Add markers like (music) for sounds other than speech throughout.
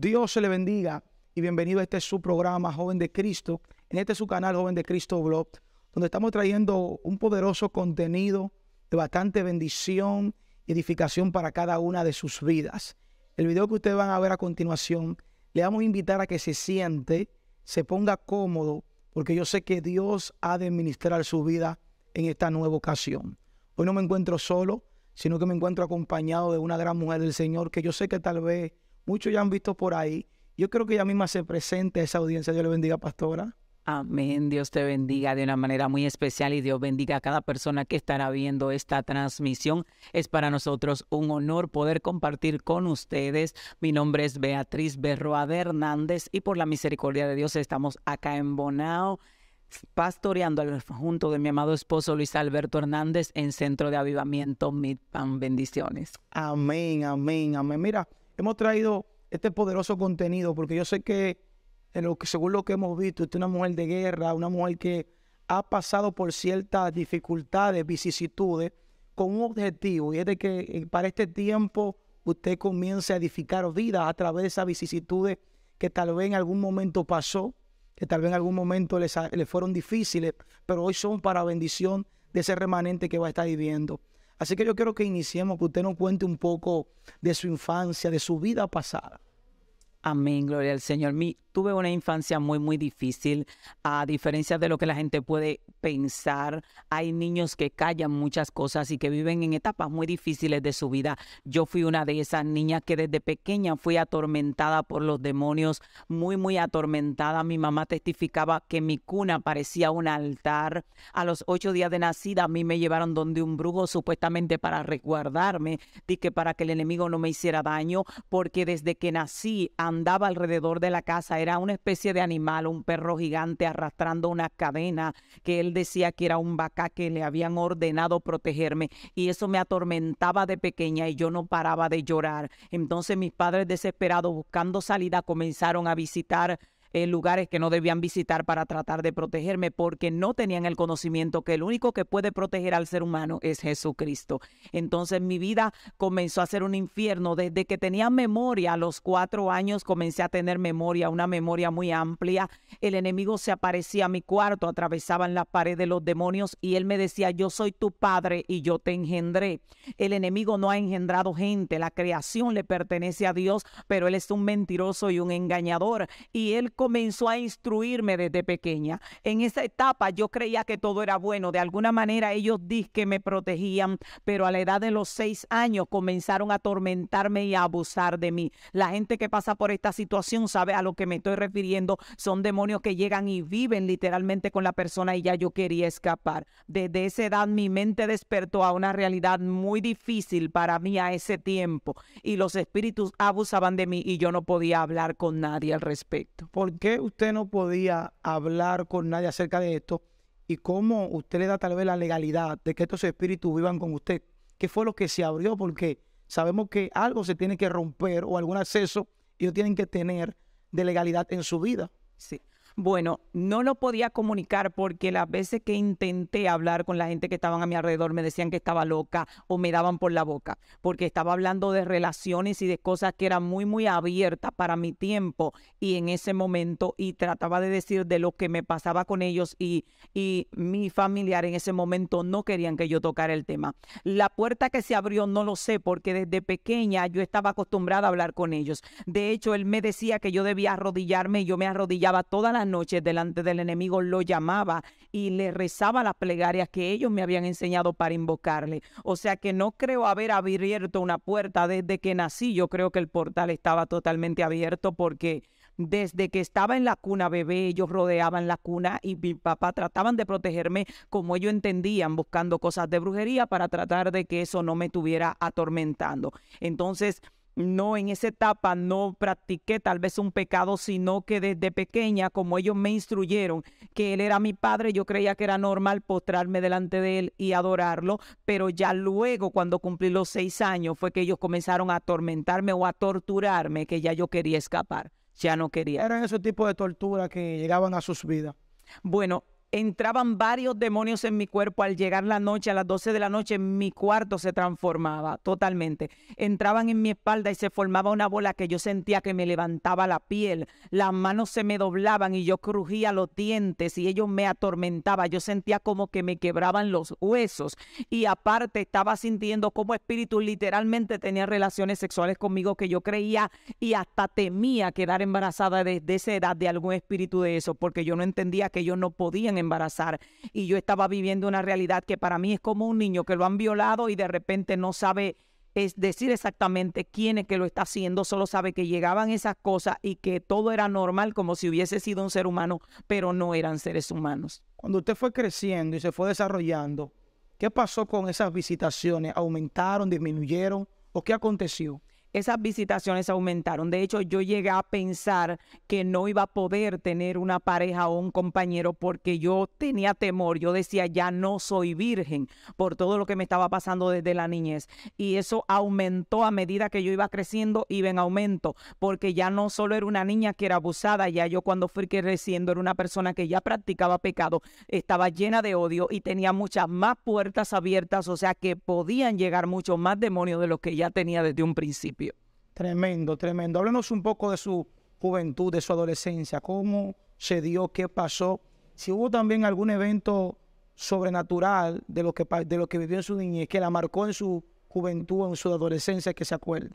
Dios se le bendiga y bienvenido a este su programa Joven de Cristo, en este su canal Joven de Cristo Blog, donde estamos trayendo un poderoso contenido de bastante bendición y edificación para cada una de sus vidas. El video que ustedes van a ver a continuación, le vamos a invitar a que se siente, se ponga cómodo, porque yo sé que Dios ha de ministrar su vida en esta nueva ocasión. Hoy no me encuentro solo, sino que me encuentro acompañado de una gran mujer del Señor que yo sé que tal vez Muchos ya han visto por ahí. Yo creo que ella misma se presente a esa audiencia. Dios le bendiga, pastora. Amén. Dios te bendiga de una manera muy especial y Dios bendiga a cada persona que estará viendo esta transmisión. Es para nosotros un honor poder compartir con ustedes. Mi nombre es Beatriz Berroa de Hernández y por la misericordia de Dios estamos acá en Bonao pastoreando junto de mi amado esposo Luis Alberto Hernández en Centro de Avivamiento Midpan. Bendiciones. Amén, amén, amén. Mira, hemos traído este poderoso contenido porque yo sé que, en lo que según lo que hemos visto, usted es una mujer de guerra, una mujer que ha pasado por ciertas dificultades, vicisitudes, con un objetivo, y es de que eh, para este tiempo usted comience a edificar vida a través de esas vicisitudes que tal vez en algún momento pasó, que tal vez en algún momento le fueron difíciles, pero hoy son para bendición de ese remanente que va a estar viviendo. Así que yo quiero que iniciemos, que usted nos cuente un poco de su infancia, de su vida pasada. Amén, gloria al Señor. Mi tuve una infancia muy, muy difícil, a diferencia de lo que la gente puede pensar. Hay niños que callan muchas cosas y que viven en etapas muy difíciles de su vida. Yo fui una de esas niñas que desde pequeña fui atormentada por los demonios, muy, muy atormentada. Mi mamá testificaba que mi cuna parecía un altar. A los ocho días de nacida a mí me llevaron donde un brujo supuestamente para resguardarme, que para que el enemigo no me hiciera daño, porque desde que nací andaba alrededor de la casa, era una especie de animal, un perro gigante arrastrando una cadena que él decía que era un vaca que le habían ordenado protegerme y eso me atormentaba de pequeña y yo no paraba de llorar. Entonces mis padres desesperados buscando salida comenzaron a visitar en eh, lugares que no debían visitar para tratar de protegerme porque no tenían el conocimiento que el único que puede proteger al ser humano es Jesucristo. Entonces mi vida comenzó a ser un infierno. Desde que tenía memoria, a los cuatro años comencé a tener memoria, una memoria muy amplia. El enemigo se aparecía a mi cuarto, atravesaban la pared de los demonios y él me decía, yo soy tu padre y yo te engendré. El enemigo no ha engendrado gente, la creación le pertenece a Dios, pero él es un mentiroso y un engañador. Y él comenzó a instruirme desde pequeña. En esa etapa yo creía que todo era bueno. De alguna manera ellos que me protegían, pero a la edad de los seis años comenzaron a atormentarme y a abusar de mí. La gente que pasa por esta situación sabe a lo que me estoy refiriendo. Son demonios que llegan y viven literalmente con la persona y ya yo quería escapar. Desde esa edad mi mente despertó a una realidad muy difícil para mí a ese tiempo y los espíritus abusaban de mí y yo no podía hablar con nadie al respecto. ¿por qué usted no podía hablar con nadie acerca de esto? ¿Y cómo usted le da tal vez la legalidad de que estos espíritus vivan con usted? ¿Qué fue lo que se abrió? Porque sabemos que algo se tiene que romper o algún acceso ellos tienen que tener de legalidad en su vida. Sí. Bueno, no lo podía comunicar porque las veces que intenté hablar con la gente que estaban a mi alrededor me decían que estaba loca o me daban por la boca, porque estaba hablando de relaciones y de cosas que eran muy, muy abiertas para mi tiempo y en ese momento y trataba de decir de lo que me pasaba con ellos y, y mi familiar en ese momento no querían que yo tocara el tema. La puerta que se abrió no lo sé porque desde pequeña yo estaba acostumbrada a hablar con ellos. De hecho, él me decía que yo debía arrodillarme y yo me arrodillaba todas las noche delante del enemigo lo llamaba y le rezaba las plegarias que ellos me habían enseñado para invocarle. O sea que no creo haber abierto una puerta desde que nací. Yo creo que el portal estaba totalmente abierto porque desde que estaba en la cuna bebé, ellos rodeaban la cuna y mi papá trataban de protegerme como ellos entendían, buscando cosas de brujería para tratar de que eso no me estuviera atormentando. Entonces, no en esa etapa no practiqué tal vez un pecado, sino que desde pequeña, como ellos me instruyeron que Él era mi Padre, yo creía que era normal postrarme delante de Él y adorarlo, pero ya luego cuando cumplí los seis años fue que ellos comenzaron a atormentarme o a torturarme, que ya yo quería escapar, ya no quería. Eran ese tipo de tortura que llegaban a sus vidas. Bueno, entraban varios demonios en mi cuerpo. Al llegar la noche, a las 12 de la noche, mi cuarto se transformaba totalmente. Entraban en mi espalda y se formaba una bola que yo sentía que me levantaba la piel. Las manos se me doblaban y yo crujía los dientes y ellos me atormentaban. Yo sentía como que me quebraban los huesos. Y aparte estaba sintiendo como espíritus literalmente tenía relaciones sexuales conmigo que yo creía y hasta temía quedar embarazada desde esa edad de algún espíritu de eso, porque yo no entendía que ellos no podían embarazar. Y yo estaba viviendo una realidad que para mí es como un niño que lo han violado y de repente no sabe es decir exactamente quién es que lo está haciendo, solo sabe que llegaban esas cosas y que todo era normal como si hubiese sido un ser humano, pero no eran seres humanos. Cuando usted fue creciendo y se fue desarrollando, ¿qué pasó con esas visitaciones? ¿Aumentaron, disminuyeron o qué aconteció? esas visitaciones aumentaron. De hecho, yo llegué a pensar que no iba a poder tener una pareja o un compañero porque yo tenía temor. Yo decía, ya no soy virgen por todo lo que me estaba pasando desde la niñez. Y eso aumentó a medida que yo iba creciendo, iba en aumento, porque ya no solo era una niña que era abusada, ya yo cuando fui creciendo era una persona que ya practicaba pecado, estaba llena de odio y tenía muchas más puertas abiertas, o sea que podían llegar muchos más demonios de los que ya tenía desde un principio. Tremendo, tremendo. Háblanos un poco de su juventud, de su adolescencia, cómo se dio, qué pasó, si hubo también algún evento sobrenatural de lo que, de lo que vivió en su niñez, que la marcó en su juventud, en su adolescencia, que se acuerde.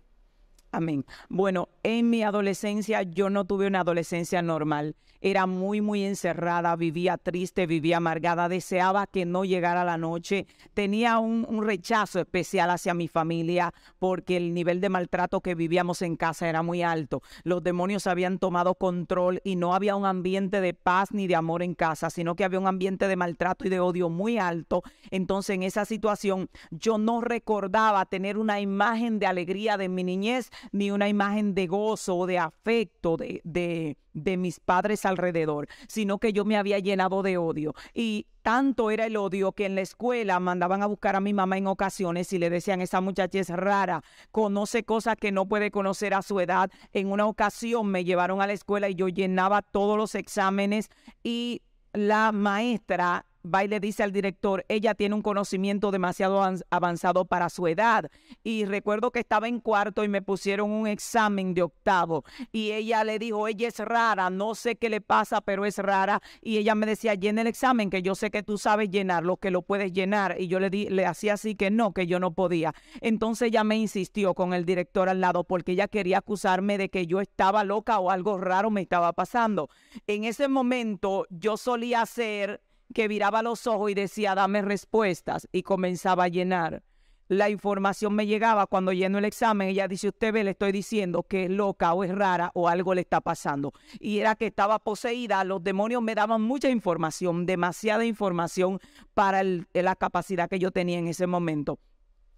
Amén. Bueno, en mi adolescencia yo no tuve una adolescencia normal. Era muy, muy encerrada, vivía triste, vivía amargada, deseaba que no llegara la noche. Tenía un, rechazo especial hacia mi familia porque el nivel de maltrato que vivíamos en casa era muy alto. Los demonios habían tomado control y no había un ambiente de paz ni de amor en casa, sino que había un ambiente de maltrato y de odio muy alto. Entonces en esa situación yo no recordaba tener una imagen de alegría de mi niñez ni una imagen de gozo, o de afecto de, de, de mis padres alrededor, sino que yo me había llenado de odio. Y tanto era el odio que en la escuela mandaban a buscar a mi mamá en ocasiones y le decían, esa muchacha es rara, conoce cosas que no puede conocer a su edad. En una ocasión me llevaron a la escuela y yo llenaba todos los exámenes y la maestra va y le dice al director, ella tiene un conocimiento demasiado avanzado para su edad. Y recuerdo que estaba en cuarto y me pusieron un examen de octavo. Y ella le dijo, ella es rara, no sé qué le pasa, pero es rara. Y ella me decía, llena el examen, que yo sé que tú sabes llenar lo que lo puedes llenar. Y yo le, di, le hacía así que no, que yo no podía. Entonces ella me insistió con el director al lado porque ella quería acusarme de que yo estaba loca o algo raro me estaba pasando. En ese momento yo solía hacer que viraba los ojos y decía, dame respuestas, y comenzaba a llenar. La información me llegaba cuando lleno el examen, ella dice, usted ve, le estoy diciendo que es loca o es rara o algo le está pasando. Y era que estaba poseída, los demonios me daban mucha información, demasiada información para la capacidad que yo tenía en ese momento.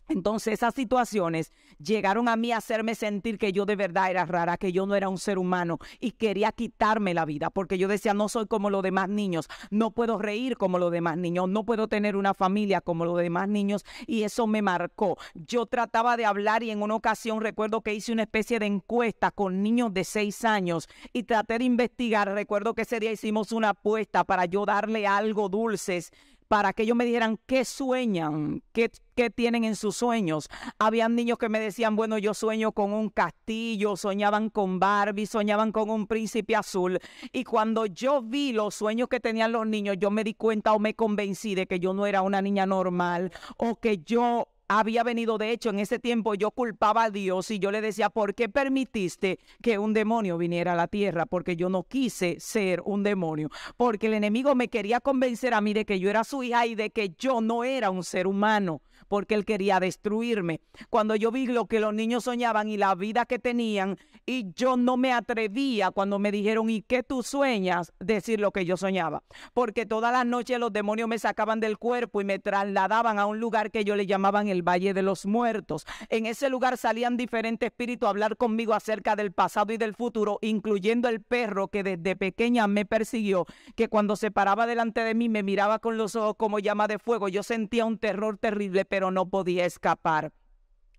Entonces esas situaciones llegaron a mí a hacerme sentir que yo de verdad era rara, que yo no era un ser humano y quería quitarme la vida porque yo decía, no soy como los demás niños, no puedo reír como los demás niños, no puedo tener una familia como los demás niños y eso me marcó. Yo trataba de hablar y en una ocasión recuerdo que hice una especie de encuesta con niños de seis años y traté de investigar. Recuerdo que ese día hicimos una apuesta para yo darle algo dulces para que ellos me dijeran qué sueñan, qué, qué tienen en sus sueños. Habían niños que me decían, bueno, yo sueño con un castillo, soñaban con Barbie, soñaban con un príncipe azul. Y cuando yo vi los sueños que tenían los niños, yo me di cuenta o me convencí de que yo no era una niña normal o que yo había venido. De hecho, en ese tiempo yo culpaba a Dios y yo le decía, ¿por qué permitiste que un demonio viniera a la tierra? Porque yo no quise ser un demonio, porque el enemigo me quería convencer a mí de que yo era su hija y de que yo no era un ser humano porque él quería destruirme. Cuando yo vi lo que los niños soñaban y la vida que tenían y yo no me atrevía cuando me dijeron, ¿y qué tú sueñas? Decir lo que yo soñaba. Porque todas las noches los demonios me sacaban del cuerpo y me trasladaban a un lugar que yo le llamaban el Valle de los Muertos. En ese lugar salían diferentes espíritus a hablar conmigo acerca del pasado y del futuro, incluyendo el perro que desde pequeña me persiguió, que cuando se paraba delante de mí me miraba con los ojos como llama de fuego. Yo sentía un terror terrible pero no podía escapar.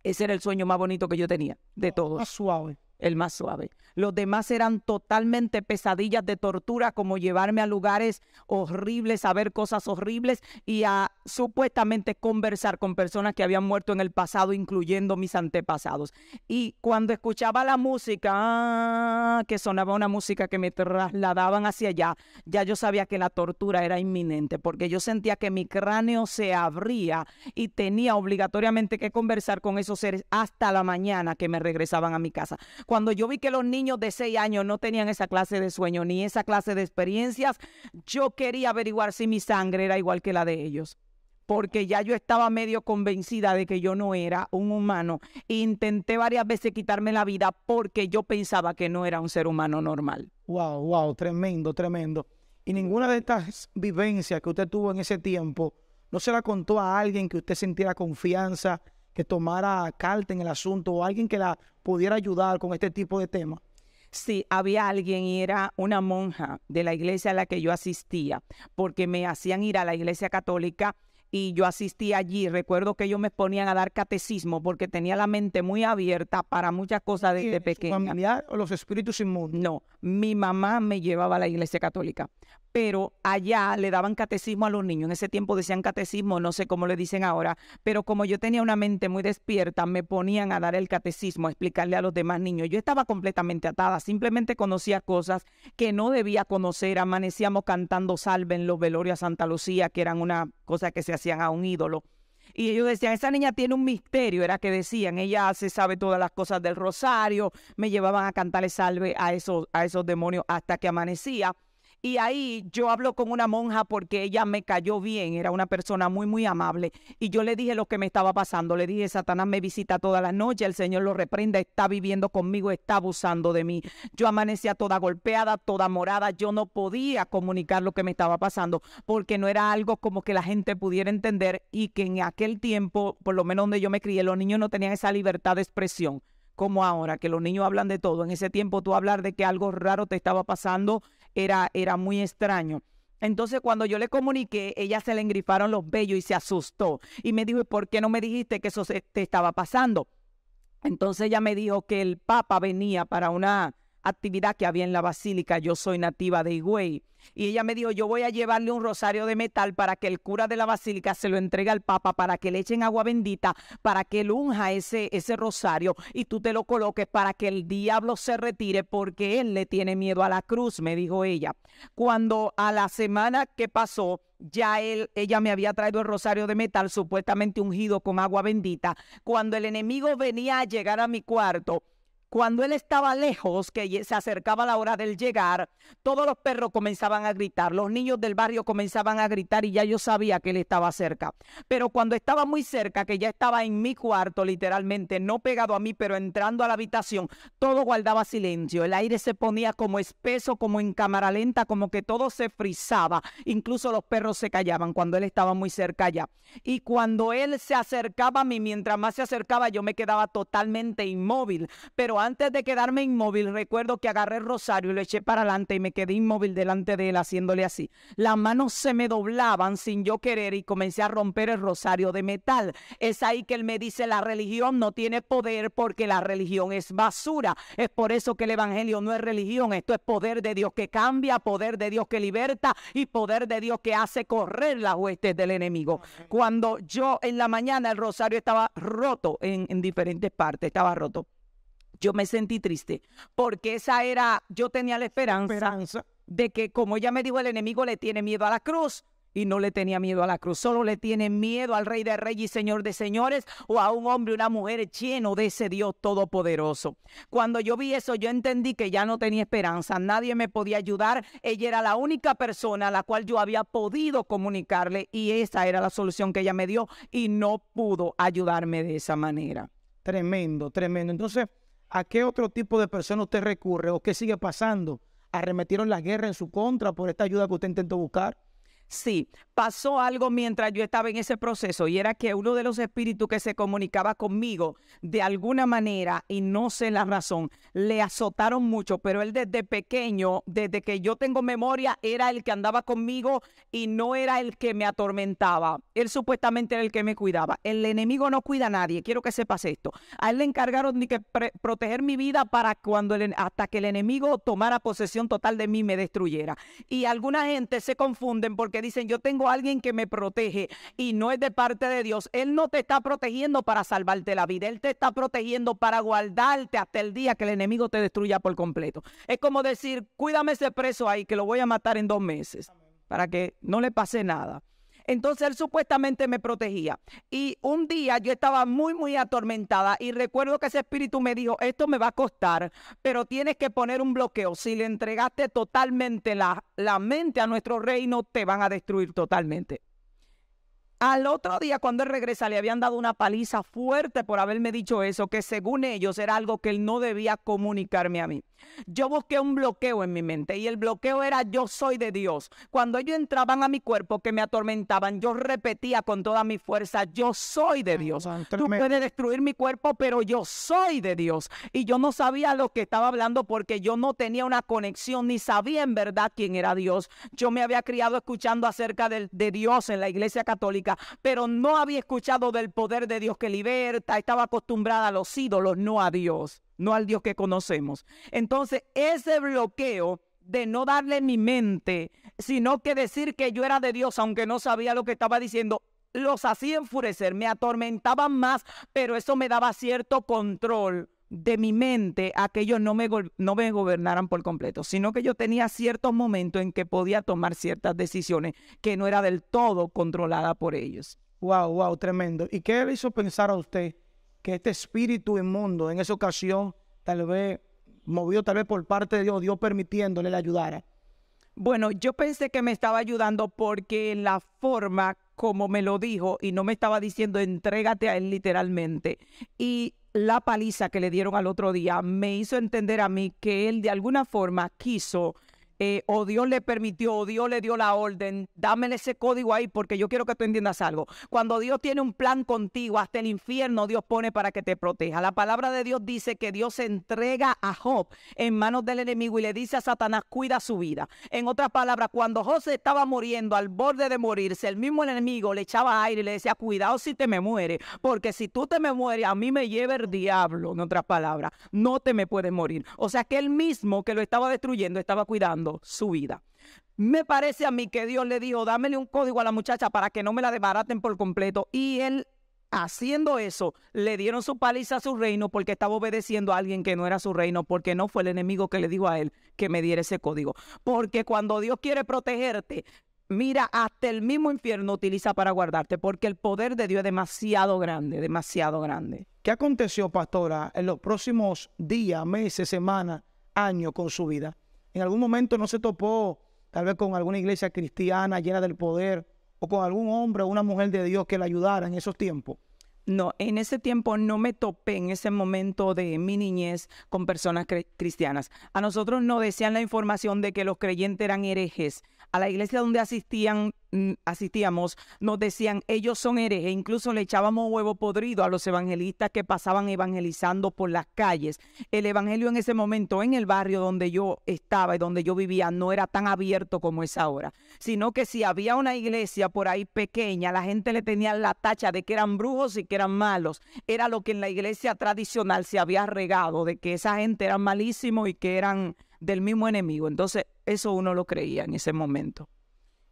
Ese era el sueño más bonito que yo tenía de todos. suave el más suave. Los demás eran totalmente pesadillas de tortura, como llevarme a lugares horribles, a ver cosas horribles y a supuestamente conversar con personas que habían muerto en el pasado, incluyendo mis antepasados. Y cuando escuchaba la música, ah, que sonaba una música que me trasladaban hacia allá, ya yo sabía que la tortura era inminente, porque yo sentía que mi cráneo se abría y tenía obligatoriamente que conversar con esos seres hasta la mañana que me regresaban a mi casa. Cuando yo vi que los niños de 6 años no tenían esa clase de sueño ni esa clase de experiencias, yo quería averiguar si mi sangre era igual que la de ellos porque ya yo estaba medio convencida de que yo no era un humano. Intenté varias veces quitarme la vida porque yo pensaba que no era un ser humano normal. Wow, wow, tremendo, tremendo. Y ninguna de estas vivencias que usted tuvo en ese tiempo, ¿no se la contó a alguien que usted sintiera confianza, que tomara carta en el asunto o alguien que la pudiera ayudar con este tipo de temas? Sí, había alguien y era una monja de la iglesia a la que yo asistía, porque me hacían ir a la iglesia católica y yo asistía allí. Recuerdo que ellos me ponían a dar catecismo porque tenía la mente muy abierta para muchas cosas desde pequeña. los espíritus inmundos? No, mi mamá me llevaba a la iglesia católica pero allá le daban catecismo a los niños. En ese tiempo decían catecismo, no sé cómo le dicen ahora, pero como yo tenía una mente muy despierta, me ponían a dar el catecismo, a explicarle a los demás niños. Yo estaba completamente atada, simplemente conocía cosas que no debía conocer. Amanecíamos cantando salve en los velorios a Santa Lucía, que eran una cosa que se hacían a un ídolo. Y ellos decían, esa niña tiene un misterio, era que decían, ella se sabe todas las cosas del rosario, me llevaban a cantarle salve a esos, a esos demonios hasta que amanecía y ahí yo hablo con una monja porque ella me cayó bien, era una persona muy, muy amable. Y yo le dije lo que me estaba pasando, le dije, Satanás me visita toda la noche, el Señor lo reprenda, está viviendo conmigo, está abusando de mí. Yo amanecía toda golpeada, toda morada, yo no podía comunicar lo que me estaba pasando porque no era algo como que la gente pudiera entender y que en aquel tiempo, por lo menos donde yo me crié, los niños no tenían esa libertad de expresión como ahora, que los niños hablan de todo. En ese tiempo tú hablar de que algo raro te estaba pasando era, era muy extraño. Entonces cuando yo le comuniqué, ella se le engrifaron los vellos y se asustó y me dijo, por qué no me dijiste que eso te estaba pasando? Entonces ella me dijo que el Papa venía para una actividad que había en la basílica. Yo soy nativa de Higüey. Y ella me dijo, yo voy a llevarle un rosario de metal para que el cura de la basílica se lo entregue al papa, para que le echen agua bendita, para que él unja ese, ese rosario y tú te lo coloques para que el diablo se retire porque él le tiene miedo a la cruz, me dijo ella. Cuando a la semana que pasó, ya él, ella me había traído el rosario de metal supuestamente ungido con agua bendita. Cuando el enemigo venía a llegar a mi cuarto, cuando él estaba lejos, que se acercaba la hora del llegar, todos los perros comenzaban a gritar, los niños del barrio comenzaban a gritar y ya yo sabía que él estaba cerca. Pero cuando estaba muy cerca, que ya estaba en mi cuarto, literalmente, no pegado a mí, pero entrando a la habitación, todo guardaba silencio. El aire se ponía como espeso, como en cámara lenta, como que todo se frizaba. Incluso los perros se callaban cuando él estaba muy cerca ya. Y cuando él se acercaba a mí, mientras más se acercaba, yo me quedaba totalmente inmóvil. Pero antes de quedarme inmóvil, recuerdo que agarré el rosario y lo eché para adelante y me quedé inmóvil delante de él haciéndole así. Las manos se me doblaban sin yo querer y comencé a romper el rosario de metal. Es ahí que él me dice, la religión no tiene poder porque la religión es basura. Es por eso que el Evangelio no es religión, esto es poder de Dios que cambia, poder de Dios que liberta y poder de Dios que hace correr las huestes del enemigo. Cuando yo en la mañana el rosario estaba roto en diferentes partes, estaba roto yo me sentí triste, porque esa era, yo tenía la esperanza, de que, como ella me dijo, el enemigo le tiene miedo a la cruz. Y no le tenía miedo a la cruz, solo le tiene miedo al Rey de Reyes y Señor de Señores o a un hombre, una mujer lleno de ese Dios todopoderoso. Cuando yo vi eso, yo entendí que ya no tenía esperanza, nadie me podía ayudar. Ella era la única persona a la cual yo había podido comunicarle y esa era la solución que ella me dio y no pudo ayudarme de esa manera. Tremendo, tremendo. Entonces, ¿a qué otro tipo de persona usted recurre o qué sigue pasando? ¿Arremetieron la guerra en su contra por esta ayuda que usted intentó buscar? Sí, pasó algo mientras yo estaba en ese proceso y era que uno de los espíritus que se comunicaba conmigo de alguna manera, y no sé la razón, le azotaron mucho, pero él desde pequeño, desde que yo tengo memoria, era el que andaba conmigo y no era el que me atormentaba. Él supuestamente era el que me cuidaba. El enemigo no cuida a nadie, quiero que sepas esto. A él le encargaron de que proteger mi vida para cuando el, hasta que el enemigo tomara posesión total de mí y me destruyera. Y alguna gente se confunden porque que dicen, yo tengo a alguien que me protege y no es de parte de Dios. Él no te está protegiendo para salvarte la vida, Él te está protegiendo para guardarte hasta el día que el enemigo te destruya por completo. Es como decir, cuídame ese preso ahí, que lo voy a matar en dos meses, para que no le pase nada. Entonces él supuestamente me protegía. Y un día yo estaba muy, muy atormentada y recuerdo que ese espíritu me dijo, esto me va a costar, pero tienes que poner un bloqueo. Si le entregaste totalmente la, la mente a nuestro reino, te van a destruir totalmente. Al otro día, cuando él regresa, le habían dado una paliza fuerte por haberme dicho eso, que según ellos era algo que él no debía comunicarme a mí. Yo busqué un bloqueo en mi mente y el bloqueo era yo soy de Dios. Cuando ellos entraban a mi cuerpo que me atormentaban, yo repetía con toda mi fuerza, yo soy de Dios. Tú puedes destruir mi cuerpo, pero yo soy de Dios. Y yo no sabía lo que estaba hablando porque yo no tenía una conexión ni sabía en verdad quién era Dios. Yo me había criado escuchando acerca de Dios en la iglesia católica, pero no había escuchado del poder de Dios que liberta. Estaba acostumbrada a los ídolos, no a Dios no al Dios que conocemos. Entonces, ese bloqueo de no darle mi mente, sino que decir que yo era de Dios, aunque no sabía lo que estaba diciendo, los hacía enfurecer, me atormentaban más, pero eso me daba cierto control de mi mente a que ellos no me, no me gobernaran por completo, sino que yo tenía ciertos momentos en que podía tomar ciertas decisiones que no era del todo controlada por ellos. Wow, wow, tremendo. ¿Y qué le hizo pensar a usted que este espíritu inmundo en esa ocasión, tal vez, movido tal vez por parte de Dios, Dios permitiéndole le ayudara? Bueno, yo pensé que me estaba ayudando porque la forma como me lo dijo y no me estaba diciendo entrégate a él literalmente. Y la paliza que le dieron al otro día me hizo entender a mí que él de alguna forma quiso eh, o Dios le permitió, o Dios le dio la orden, dámele ese código ahí porque yo quiero que tú entiendas algo. Cuando Dios tiene un plan contigo, hasta el infierno Dios pone para que te proteja. La palabra de Dios dice que Dios entrega a Job en manos del enemigo y le dice a Satanás, cuida su vida. En otras palabras, cuando Job estaba muriendo, al borde de morirse, el mismo enemigo le echaba aire y le decía, cuidado si te me muere porque si tú te me mueres, a mí me lleva el diablo. En otras palabras, no te me puedes morir. O sea que él mismo que lo estaba destruyendo, estaba cuidando su vida. Me parece a mí que Dios le dijo, dámele un código a la muchacha para que no me la desbaraten por completo. Y él, haciendo eso, le dieron su paliza a su reino porque estaba obedeciendo a alguien que no era su reino, porque no fue el enemigo que le dijo a él que me diera ese código. Porque cuando Dios quiere protegerte, mira, hasta el mismo infierno utiliza para guardarte, porque el poder de Dios es demasiado grande, demasiado grande. ¿Qué aconteció, pastora, en los próximos días, meses, semanas, años con su vida? en algún momento no se topó tal vez con alguna iglesia cristiana llena del poder o con algún hombre o una mujer de Dios que la ayudara en esos tiempos. No, en ese tiempo no me topé en ese momento de mi niñez con personas cristianas. A nosotros nos decían la información de que los creyentes eran herejes, a la iglesia donde asistían, mm, asistíamos, nos decían, ellos son herejes, incluso le echábamos huevo podrido a los evangelistas que pasaban evangelizando por las calles. El evangelio en ese momento en el barrio donde yo estaba y donde yo vivía no era tan abierto como es ahora, sino que si había una iglesia por ahí pequeña, la gente le tenía la tacha de que eran brujos y que eran malos. Era lo que en la iglesia tradicional se había regado, de que esa gente era malísimo y que eran del mismo enemigo. Entonces, eso uno lo creía en ese momento.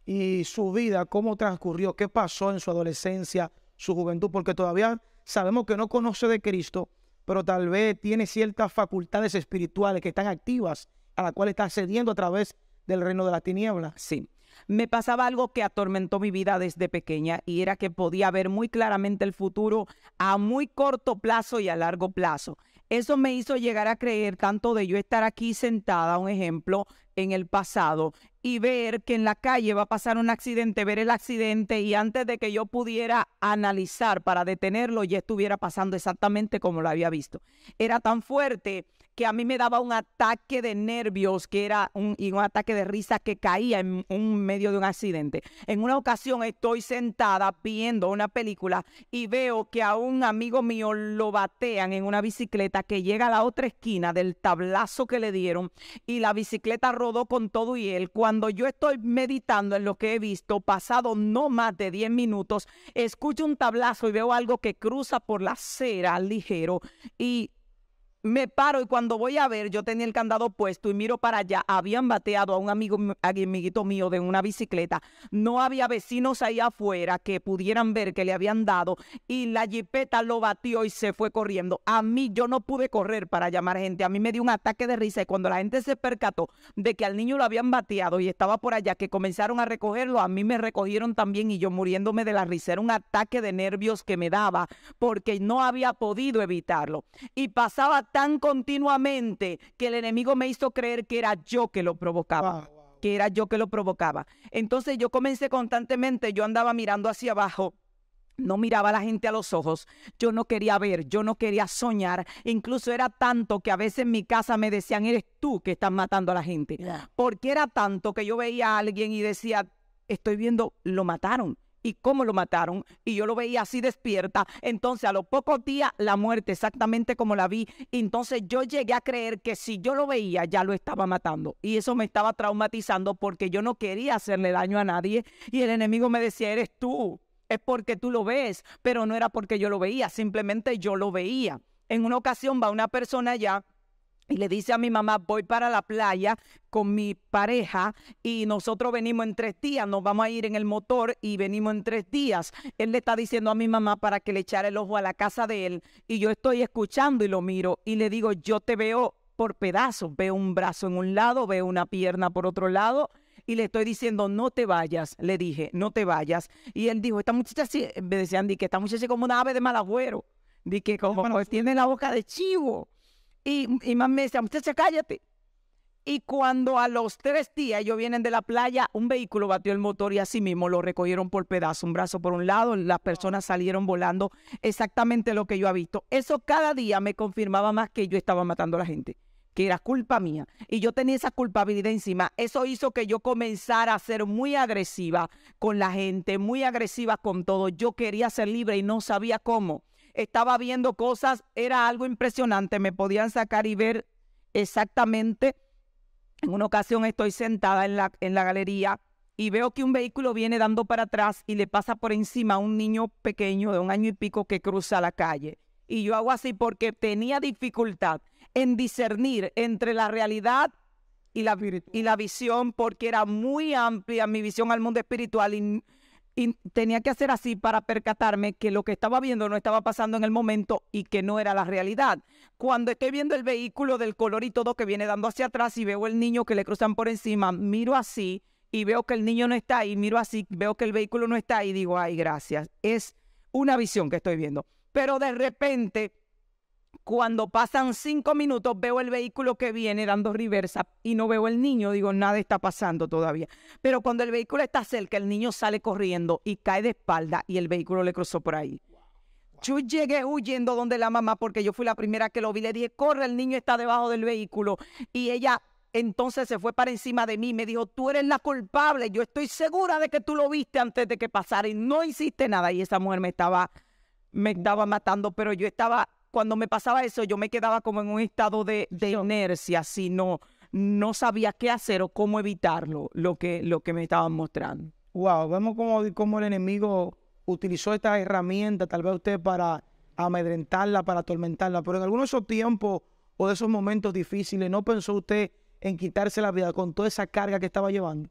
¿Y su vida cómo transcurrió? ¿Qué pasó en su adolescencia, su juventud? Porque todavía sabemos que no conoce de Cristo, pero tal vez tiene ciertas facultades espirituales que están activas, a las cuales está accediendo a través del reino de la tiniebla. Sí. Me pasaba algo que atormentó mi vida desde pequeña y era que podía ver muy claramente el futuro a muy corto plazo y a largo plazo. Eso me hizo llegar a creer tanto de yo estar aquí sentada, un ejemplo, en el pasado y ver que en la calle va a pasar un accidente, ver el accidente y antes de que yo pudiera analizar para detenerlo ya estuviera pasando exactamente como lo había visto. Era tan fuerte que a mí me daba un ataque de nervios, que era un, y un ataque de risa que caía en un medio de un accidente. En una ocasión estoy sentada viendo una película y veo que a un amigo mío lo batean en una bicicleta que llega a la otra esquina del tablazo que le dieron y la bicicleta rodó con todo y él. Cuando yo estoy meditando en lo que he visto, pasado no más de 10 minutos, escucho un tablazo y veo algo que cruza por la acera ligero y me paro y cuando voy a ver, yo tenía el candado puesto y miro para allá. Habían bateado a un amigo, amiguito mío de una bicicleta. No había vecinos ahí afuera que pudieran ver que le habían dado y la jipeta lo batió y se fue corriendo. A mí yo no pude correr para llamar gente. A mí me dio un ataque de risa y cuando la gente se percató de que al niño lo habían bateado y estaba por allá, que comenzaron a recogerlo, a mí me recogieron también y yo muriéndome de la risa. Era un ataque de nervios que me daba porque no había podido evitarlo. Y pasaba tan continuamente que el enemigo me hizo creer que era yo que lo provocaba. que era yo que lo provocaba. Entonces yo comencé constantemente, yo andaba mirando hacia abajo. No miraba a la gente a los ojos, yo no quería ver, yo no quería soñar, incluso era tanto que a veces en mi casa me decían, eres tú que estás matando a la gente, porque era tanto que yo veía a alguien y decía, estoy viendo, lo mataron, y cómo lo mataron. Y yo lo veía así despierta. Entonces, a los pocos días, la muerte, exactamente como la vi. Entonces, yo llegué a creer que si yo lo veía, ya lo estaba matando. Y eso me estaba traumatizando porque yo no quería hacerle daño a nadie. Y el enemigo me decía, eres tú. Es porque tú lo ves. Pero no era porque yo lo veía, simplemente yo lo veía. En una ocasión va una persona allá y le dice a mi mamá, voy para la playa con mi pareja y nosotros venimos en tres días, nos vamos a ir en el motor y venimos en tres días. Él le está diciendo a mi mamá para que le echara el ojo a la casa de él y yo estoy escuchando y lo miro y le digo, yo te veo por pedazos, veo un brazo en un lado, veo una pierna por otro lado y le estoy diciendo, no te vayas, le dije, no te vayas. Y él dijo, esta muchacha, sí, me decían, que esta muchacha es como una ave de mal agüero, di que como tiene la boca de chivo. Y, más me decía, muchacha, cállate. Y cuando a los tres días yo vienen de la playa, un vehículo batió el motor y así mismo lo recogieron por pedazo, un brazo por un lado, las personas salieron volando, exactamente lo que yo había visto. Eso cada día me confirmaba más que yo estaba matando a la gente, que era culpa mía. Y yo tenía esa culpabilidad encima. Eso hizo que yo comenzara a ser muy agresiva con la gente, muy agresiva con todo. Yo quería ser libre y no sabía cómo estaba viendo cosas, era algo impresionante, me podían sacar y ver exactamente. En una ocasión estoy sentada en la, en la galería y veo que un vehículo viene dando para atrás y le pasa por encima a un niño pequeño de un año y pico que cruza la calle. Y yo hago así porque tenía dificultad en discernir entre la realidad y la, y la visión, porque era muy amplia mi visión al mundo espiritual y y tenía que hacer así para percatarme que lo que estaba viendo no estaba pasando en el momento y que no era la realidad. Cuando estoy viendo el vehículo del color y todo que viene dando hacia atrás y veo el niño que le cruzan por encima, miro así y veo que el niño no está ahí, miro así, veo que el vehículo no está ahí, digo, ay, gracias. Es una visión que estoy viendo. Pero de repente cuando pasan cinco minutos, veo el vehículo que viene dando reversa y no veo el niño. Digo, nada está pasando todavía. Pero cuando el vehículo está cerca, el niño sale corriendo y cae de espalda y el vehículo le cruzó por ahí. Yo llegué huyendo donde la mamá, porque yo fui la primera que lo vi. Le dije, corre, el niño está debajo del vehículo. Y ella entonces se fue para encima de mí. Me dijo, tú eres la culpable. Yo estoy segura de que tú lo viste antes de que pasara y no hiciste nada. Y esa mujer me estaba, me estaba matando, pero yo estaba cuando me pasaba eso, yo me quedaba como en un estado de, de inercia, sino no, sabía qué hacer o cómo evitarlo, lo que, lo que me estaban mostrando. Wow, vemos cómo, cómo el enemigo utilizó esta herramienta, tal vez usted para amedrentarla, para atormentarla, pero en algunos de esos tiempos o de esos momentos difíciles, ¿no pensó usted en quitarse la vida con toda esa carga que estaba llevando?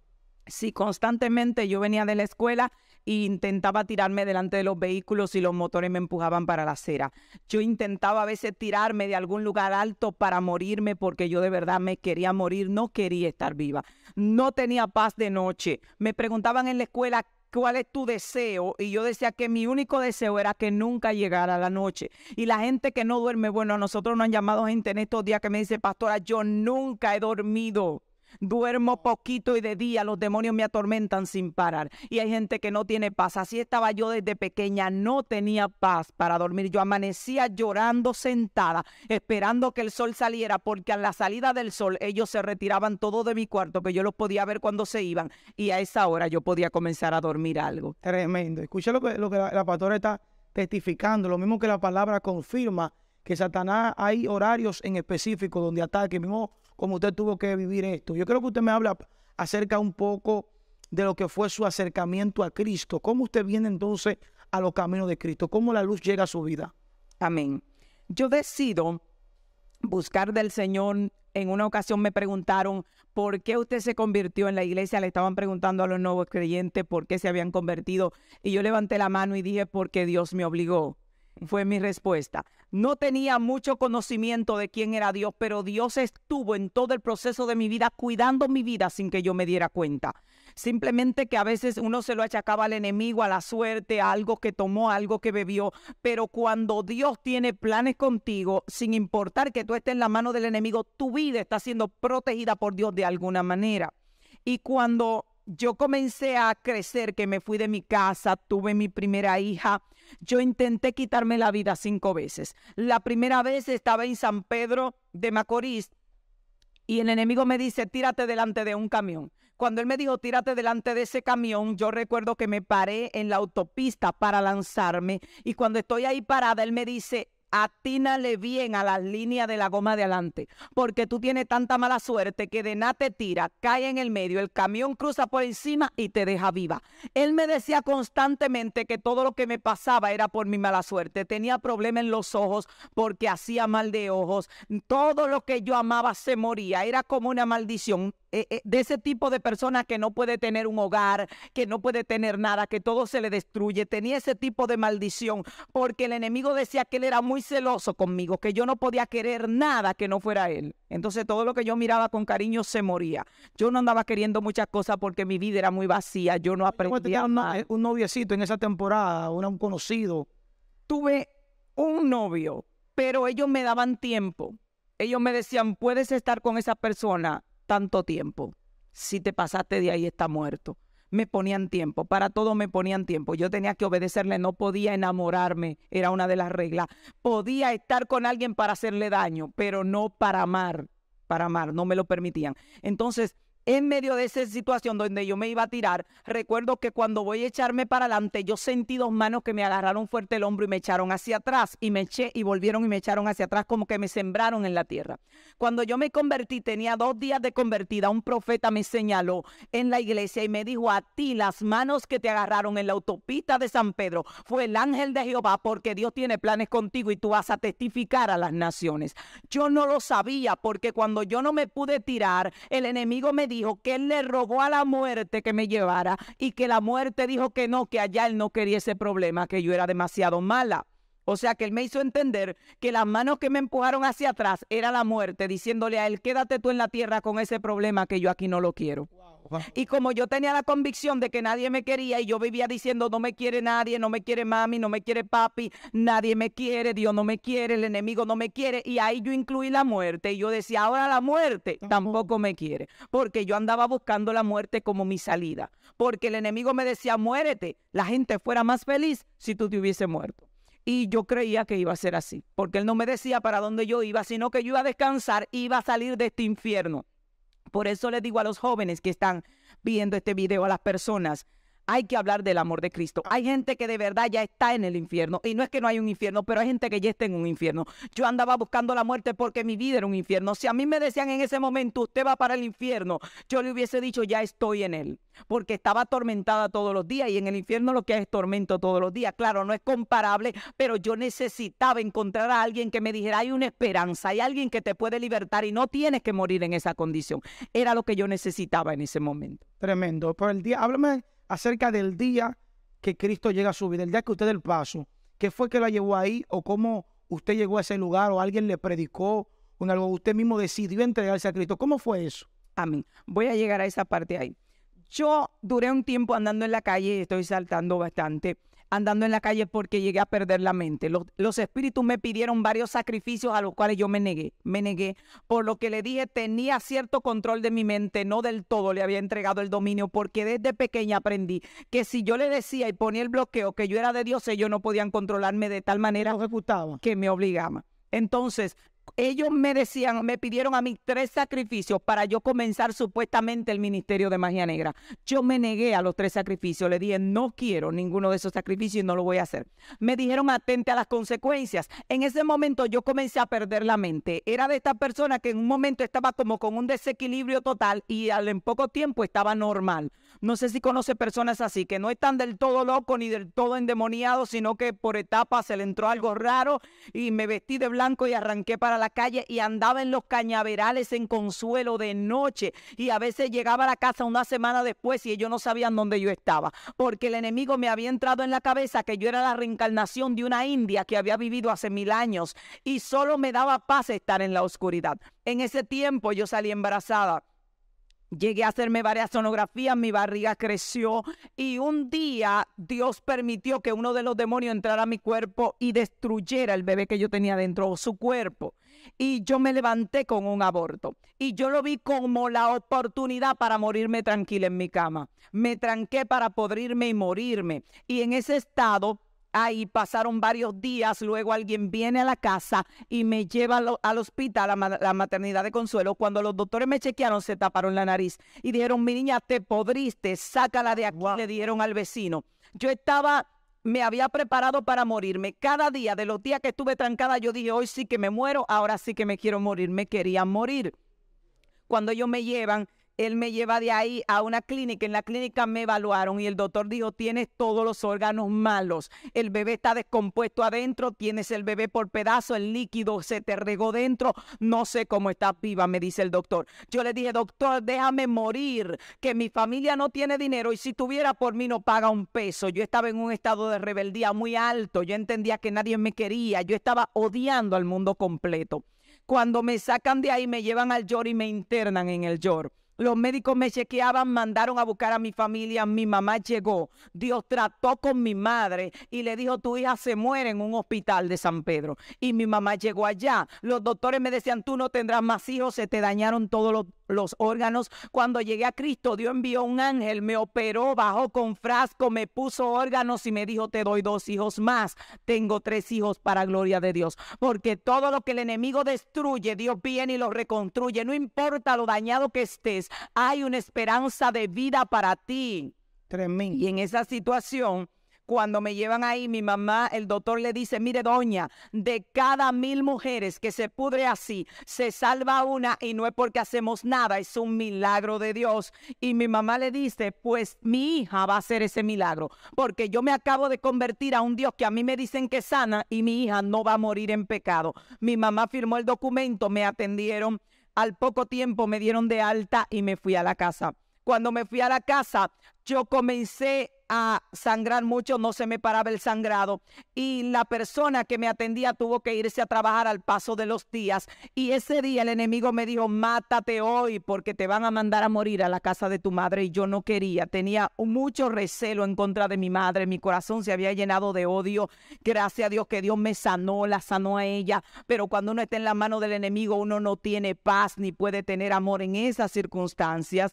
Sí, constantemente yo venía de la escuela intentaba tirarme delante de los vehículos y los motores me empujaban para la acera. Yo intentaba a veces tirarme de algún lugar alto para morirme porque yo de verdad me quería morir, no quería estar viva. No tenía paz de noche. Me preguntaban en la escuela cuál es tu deseo. Y yo decía que mi único deseo era que nunca llegara la noche. Y la gente que no duerme, bueno, a nosotros nos han llamado gente en estos días que me dice, pastora, yo nunca he dormido. Duermo poquito y de día los demonios me atormentan sin parar. Y hay gente que no tiene paz. Así estaba yo desde pequeña, no tenía paz para dormir. Yo amanecía llorando sentada, esperando que el sol saliera, porque a la salida del sol ellos se retiraban todo de mi cuarto, que yo los podía ver cuando se iban. Y a esa hora yo podía comenzar a dormir algo. Tremendo. Escucha lo que, lo que la, pastora está testificando, lo mismo que la palabra confirma que Satanás hay horarios en específico donde ataque, mismo como usted tuvo que vivir esto. Yo creo que usted me habla acerca un poco de lo que fue su acercamiento a Cristo. ¿Cómo usted viene entonces a los caminos de Cristo? ¿Cómo la luz llega a su vida? Amén. Yo decido buscar del Señor. En una ocasión me preguntaron, ¿por qué usted se convirtió en la iglesia? Le estaban preguntando a los nuevos creyentes por qué se habían convertido. Y yo levanté la mano y dije, porque Dios me obligó fue mi respuesta. No tenía mucho conocimiento de quién era Dios, pero Dios estuvo en todo el proceso de mi vida cuidando mi vida sin que yo me diera cuenta. Simplemente que a veces uno se lo achacaba al enemigo, a la suerte, a algo que tomó, a algo que bebió, pero cuando Dios tiene planes contigo, sin importar que tú estés en la mano del enemigo, tu vida está siendo protegida por Dios de alguna manera. Y cuando yo comencé a crecer, que me fui de mi casa, tuve mi primera hija, yo intenté quitarme la vida cinco veces. La primera vez estaba en San Pedro de Macorís y el enemigo me dice, tírate delante de un camión. Cuando él me dijo, tírate delante de ese camión, yo recuerdo que me paré en la autopista para lanzarme y cuando estoy ahí parada, él me dice, atínale bien a las líneas de la goma de adelante, porque tú tienes tanta mala suerte que de nada te tira, cae en el medio, el camión cruza por encima y te deja viva. Él me decía constantemente que todo lo que me pasaba era por mi mala suerte, tenía problemas en los ojos porque hacía mal de ojos, todo lo que yo amaba se moría, era como una maldición. Eh, eh, de ese tipo de persona que no puede tener un hogar, que no puede tener nada, que todo se le destruye. Tenía ese tipo de maldición porque el enemigo decía que él era muy celoso conmigo, que yo no podía querer nada que no fuera él. Entonces todo lo que yo miraba con cariño se moría. Yo no andaba queriendo muchas cosas porque mi vida era muy vacía. Yo no aprendía. Eh, un noviecito en esa temporada, un conocido. Tuve un novio, pero ellos me daban tiempo. Ellos me decían, puedes estar con esa persona, tanto tiempo. Si te pasaste de ahí, está muerto. Me ponían tiempo, para todo me ponían tiempo. Yo tenía que obedecerle, no podía enamorarme, era una de las reglas. Podía estar con alguien para hacerle daño, pero no para amar, para amar, no me lo permitían. Entonces, en medio de esa situación donde yo me iba a tirar, recuerdo que cuando voy a echarme para adelante, yo sentí dos manos que me agarraron fuerte el hombro y me echaron hacia atrás y me eché y volvieron y me echaron hacia atrás como que me sembraron en la tierra. Cuando yo me convertí, tenía dos días de convertida, un profeta me señaló en la iglesia y me dijo, a ti las manos que te agarraron en la autopista de San Pedro fue el ángel de Jehová porque Dios tiene planes contigo y tú vas a testificar a las naciones. Yo no lo sabía porque cuando yo no me pude tirar, el enemigo me dijo que él le rogó a la muerte que me llevara y que la muerte dijo que no, que allá él no quería ese problema, que yo era demasiado mala. O sea que él me hizo entender que las manos que me empujaron hacia atrás era la muerte, diciéndole a él, quédate tú en la tierra con ese problema que yo aquí no lo quiero. Y como yo tenía la convicción de que nadie me quería y yo vivía diciendo, no me quiere nadie, no me quiere mami, no me quiere papi, nadie me quiere, Dios no me quiere, el enemigo no me quiere. Y ahí yo incluí la muerte y yo decía, ahora la muerte tampoco me quiere, porque yo andaba buscando la muerte como mi salida, porque el enemigo me decía, muérete, la gente fuera más feliz si tú te hubiese muerto. Y yo creía que iba a ser así, porque él no me decía para dónde yo iba, sino que yo iba a descansar iba a salir de este infierno. Por eso les digo a los jóvenes que están viendo este video, a las personas, hay que hablar del amor de Cristo. Ah. Hay gente que de verdad ya está en el infierno. Y no es que no hay un infierno, pero hay gente que ya está en un infierno. Yo andaba buscando la muerte porque mi vida era un infierno. Si a mí me decían en ese momento, usted va para el infierno, yo le hubiese dicho, ya estoy en él. Porque estaba atormentada todos los días y en el infierno lo que es tormento todos los días. Claro, no es comparable, pero yo necesitaba encontrar a alguien que me dijera, hay una esperanza, hay alguien que te puede libertar y no tienes que morir en esa condición. Era lo que yo necesitaba en ese momento. Tremendo. Por el día, háblame acerca del día que Cristo llega a su vida, el día que usted del paso. ¿Qué fue que la llevó ahí o cómo usted llegó a ese lugar o alguien le predicó o algo? Usted mismo decidió entregarse a Cristo. ¿Cómo fue eso? Amén. Voy a llegar a esa parte ahí. Yo duré un tiempo andando en la calle y estoy saltando bastante andando en la calle porque llegué a perder la mente. Los, espíritus me pidieron varios sacrificios a los cuales yo me negué, me negué. Por lo que le dije, tenía cierto control de mi mente, no del todo le había entregado el dominio, porque desde pequeña aprendí que si yo le decía y ponía el bloqueo que yo era de Dios, ellos no podían controlarme de tal manera que me obligaba, Entonces, ellos me decían, me pidieron a mí tres sacrificios para yo comenzar supuestamente el ministerio de magia negra. Yo me negué a los tres sacrificios, le dije, no quiero ninguno de esos sacrificios y no lo voy a hacer. Me dijeron atente a las consecuencias. En ese momento yo comencé a perder la mente. Era de esta persona que en un momento estaba como con un desequilibrio total y al en poco tiempo estaba normal. No sé si conoce personas así, que no están del todo loco ni del todo endemoniado, sino que por etapas se le entró algo raro y me vestí de blanco y arranqué para la calle y andaba en los cañaverales en consuelo de noche y a veces llegaba a la casa una semana después y ellos no sabían dónde yo estaba, porque el enemigo me había entrado en la cabeza que yo era la reencarnación de una india que había vivido hace mil años y solo me daba paz estar en la oscuridad. En ese tiempo yo salí embarazada Llegué a hacerme varias sonografías, mi barriga creció y un día Dios permitió que uno de los demonios entrara a mi cuerpo y destruyera el bebé que yo tenía dentro o su cuerpo. Y yo me levanté con un aborto y yo lo vi como la oportunidad para morirme tranquila en mi cama. Me tranqué para podrirme y morirme. Y en ese estado Ahí pasaron varios días, luego alguien viene a la casa y me lleva al hospital, a la maternidad de consuelo. Cuando los doctores me chequearon, se taparon la nariz y dijeron, mi niña, te podriste, sácala de aquí, le dieron al vecino. Yo estaba me había preparado para morirme. Cada día de los días que estuve trancada, yo dije, hoy sí que me muero, ahora sí que me quiero morir, me quería morir. Cuando ellos me llevan él me lleva de ahí a una clínica. En la clínica me evaluaron y el doctor dijo, tienes todos los órganos malos. El bebé está descompuesto adentro, tienes el bebé por pedazo, el líquido se te regó dentro. No sé cómo está viva, me dice el doctor. Yo le dije, doctor, déjame morir, que mi familia no tiene dinero y si tuviera por mí no paga un peso. Yo estaba en un estado de rebeldía muy alto. Yo entendía que nadie me quería. Yo estaba odiando al mundo completo. Cuando me sacan de ahí, me llevan al YOR y me internan en el YOR. Los médicos me chequeaban, mandaron a buscar a mi familia, mi mamá llegó. Dios trató con mi madre y le dijo, tu hija se muere en un hospital de San Pedro. Y mi mamá llegó allá. Los doctores me decían, tú no tendrás más hijos, se te dañaron todos los, órganos. Cuando llegué a Cristo, Dios envió un ángel, me operó, bajó con frasco, me puso órganos y me dijo, te doy dos hijos más. Tengo tres hijos para gloria de Dios. Porque todo lo que el enemigo destruye, Dios viene y lo reconstruye. No importa lo dañado que estés hay una esperanza de vida para ti. Y en esa situación, cuando me llevan ahí, mi mamá, el doctor le dice, mire doña, de cada mil mujeres que se pudre así, se salva una y no es porque hacemos nada, es un milagro de Dios. Y mi mamá le dice, pues mi hija va a hacer ese milagro, porque yo me acabo de convertir a un Dios que a mí me dicen que sana y mi hija no va a morir en pecado. Mi mamá firmó el documento, me atendieron al poco tiempo me dieron de alta y me fui a la casa. Cuando me fui a la casa, yo comencé a sangrar mucho, no se me paraba el sangrado y la persona que me atendía tuvo que irse a trabajar al paso de los días y ese día el enemigo me dijo, mátate hoy porque te van a mandar a morir a la casa de tu madre y yo no quería, tenía mucho recelo en contra de mi madre, mi corazón se había llenado de odio, gracias a Dios que Dios me sanó, la sanó a ella, pero cuando uno está en la mano del enemigo uno no tiene paz ni puede tener amor en esas circunstancias.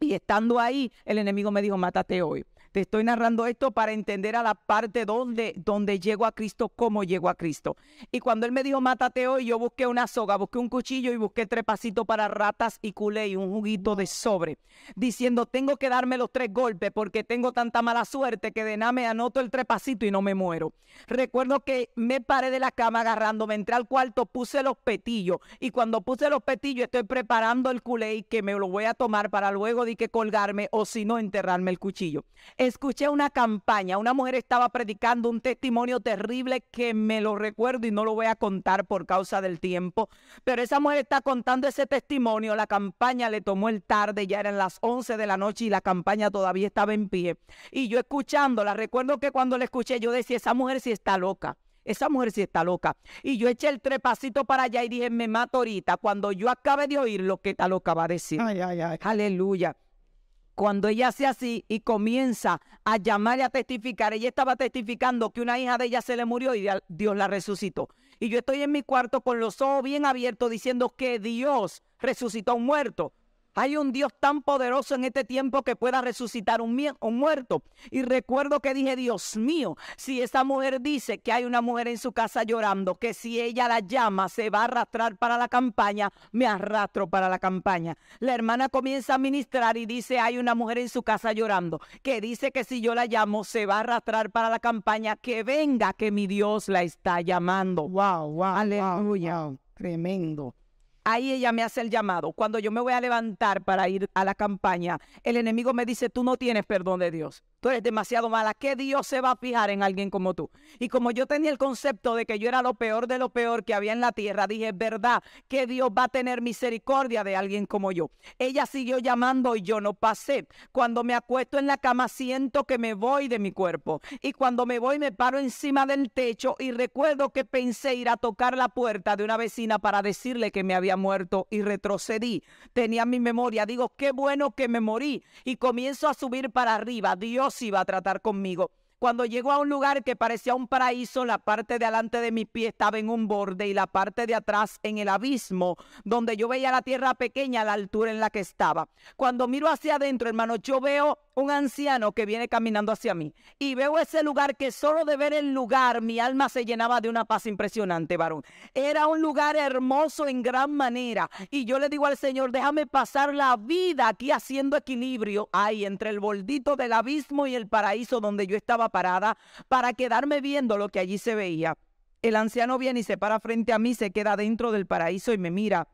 Y estando ahí, el enemigo me dijo, mátate hoy. Te estoy narrando esto para entender a la parte donde, donde llego a Cristo, cómo llego a Cristo. Y cuando él me dijo, mátate hoy, yo busqué una soga, busqué un cuchillo y busqué trepacito para ratas y culé y un juguito de sobre, diciendo, tengo que darme los tres golpes porque tengo tanta mala suerte que de nada me anoto el trepacito y no me muero. Recuerdo que me paré de la cama agarrándome, entré al cuarto, puse los petillos y cuando puse los petillos estoy preparando el culé que me lo voy a tomar para luego de que colgarme o si no enterrarme el cuchillo escuché una campaña, una mujer estaba predicando un testimonio terrible que me lo recuerdo y no lo voy a contar por causa del tiempo, pero esa mujer está contando ese testimonio, la campaña le tomó el tarde, ya eran las 11 de la noche y la campaña todavía estaba en pie. Y yo escuchándola, recuerdo que cuando la escuché yo decía, esa mujer sí está loca. Esa mujer sí está loca. Y yo eché el trepacito para allá y dije, me mato ahorita. Cuando yo acabe de oír lo que está loca va a decir. Aleluya cuando ella hace así y comienza a llamar y a testificar, ella estaba testificando que una hija de ella se le murió y Dios la resucitó. Y yo estoy en mi cuarto con los ojos bien abiertos diciendo que Dios resucitó a un muerto. Hay un Dios tan poderoso en este tiempo que pueda resucitar un, muerto. Y recuerdo que dije, Dios mío, si esa mujer dice que hay una mujer en su casa llorando, que si ella la llama se va a arrastrar para la campaña, me arrastro para la campaña. La hermana comienza a ministrar y dice, hay una mujer en su casa llorando, que dice que si yo la llamo se va a arrastrar para la campaña, que venga, que mi Dios la está llamando. Wow, aleluya. Tremendo. Ahí ella me hace el llamado. Cuando yo me voy a levantar para ir a la campaña, el enemigo me dice, tú no tienes perdón de Dios. Tú eres demasiado mala. ¿Qué Dios se va a fijar en alguien como tú? Y como yo tenía el concepto de que yo era lo peor de lo peor que había en la tierra, dije, es verdad que Dios va a tener misericordia de alguien como yo. Ella siguió llamando y yo no pasé. Cuando me acuesto en la cama siento que me voy de mi cuerpo. Y cuando me voy me paro encima del techo y recuerdo que pensé ir a tocar la puerta de una vecina para decirle que me había muerto y retrocedí. Tenía mi memoria. Digo, qué bueno que me morí. Y comienzo a subir para arriba. Dios si va a tratar conmigo. Cuando llego a un lugar que parecía un paraíso, la parte de adelante de mi pie estaba en un borde y la parte de atrás en el abismo, donde yo veía la tierra pequeña a la altura en la que estaba. Cuando miro hacia adentro, hermano, yo veo un anciano que viene caminando hacia mí y veo ese lugar que solo de ver el lugar mi alma se llenaba de una paz impresionante, varón. Era un lugar hermoso en gran manera y yo le digo al Señor, déjame pasar la vida aquí haciendo equilibrio, ahí entre el bordito del abismo y el paraíso donde yo estaba parada para quedarme viendo lo que allí se veía. El anciano viene y se para frente a mí, se queda dentro del paraíso y me mira.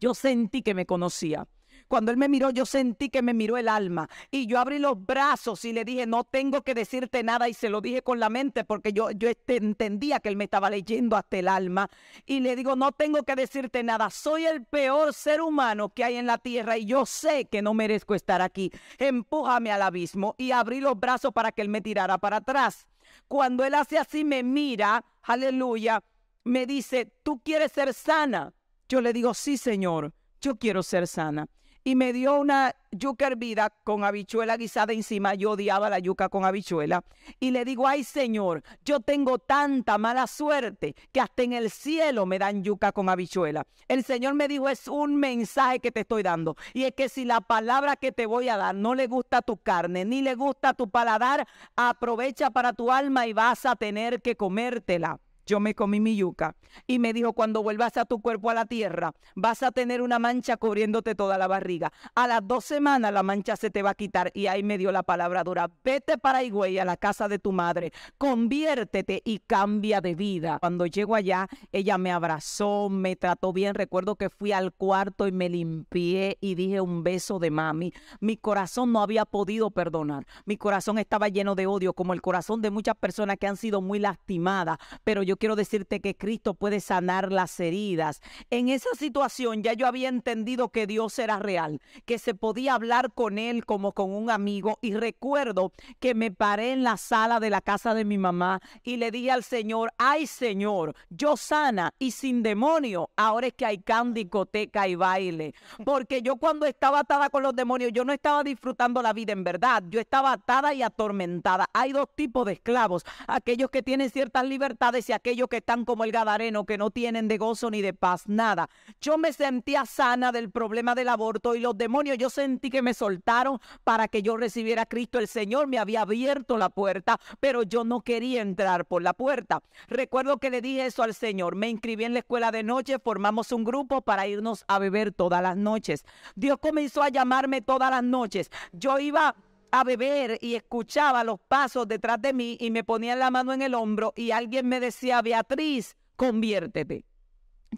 Yo sentí que me conocía. Cuando él me miró, yo sentí que me miró el alma. Y yo abrí los brazos y le dije, no tengo que decirte nada. Y se lo dije con la mente porque yo, yo entendía que él me estaba leyendo hasta el alma. Y le digo, no tengo que decirte nada. Soy el peor ser humano que hay en la tierra y yo sé que no merezco estar aquí. Empújame al abismo. Y abrí los brazos para que él me tirara para atrás. Cuando él hace así, me mira, aleluya, me dice, ¿tú quieres ser sana? Yo le digo, sí, Señor, yo quiero ser sana y me dio una yuca hervida con habichuela guisada encima. Yo odiaba la yuca con habichuela. Y le digo, ay Señor, yo tengo tanta mala suerte que hasta en el cielo me dan yuca con habichuela. El Señor me dijo, es un mensaje que te estoy dando. Y es que si la palabra que te voy a dar no le gusta tu carne, ni le gusta tu paladar, aprovecha para tu alma y vas a tener que comértela. Yo me comí mi yuca y me dijo, cuando vuelvas a tu cuerpo a la tierra, vas a tener una mancha cubriéndote toda la barriga. A las dos semanas la mancha se te va a quitar y ahí me dio la palabra dura. Vete para Higüey, a la casa de tu madre, conviértete y cambia de vida. Cuando llego allá, ella me abrazó, me trató bien. Recuerdo que fui al cuarto y me limpié y dije un beso de mami. Mi corazón no había podido perdonar. Mi corazón estaba lleno de odio, como el corazón de muchas personas que han sido muy lastimadas, pero yo quiero decirte que Cristo puede sanar las heridas. En esa situación ya yo había entendido que Dios era real, que se podía hablar con Él como con un amigo. Y recuerdo que me paré en la sala de la casa de mi mamá y le dije al Señor, ay Señor, yo sana y sin demonio, ahora es que hay cánticoteca y baile. (laughs) Porque yo cuando estaba atada con los demonios, yo no estaba disfrutando la vida en verdad, yo estaba atada y atormentada. Hay dos tipos de esclavos, aquellos que tienen ciertas libertades y aquellos aquellos que están como el Gadareno, que no tienen de gozo ni de paz, nada. Yo me sentía sana del problema del aborto y los demonios, yo sentí que me soltaron para que yo recibiera a Cristo. El Señor me había abierto la puerta, pero yo no quería entrar por la puerta. Recuerdo que le dije eso al Señor. Me inscribí en la escuela de noche, formamos un grupo para irnos a beber todas las noches. Dios comenzó a llamarme todas las noches. Yo iba a beber y escuchaba los pasos detrás de mí y me ponían la mano en el hombro y alguien me decía, Beatriz, conviértete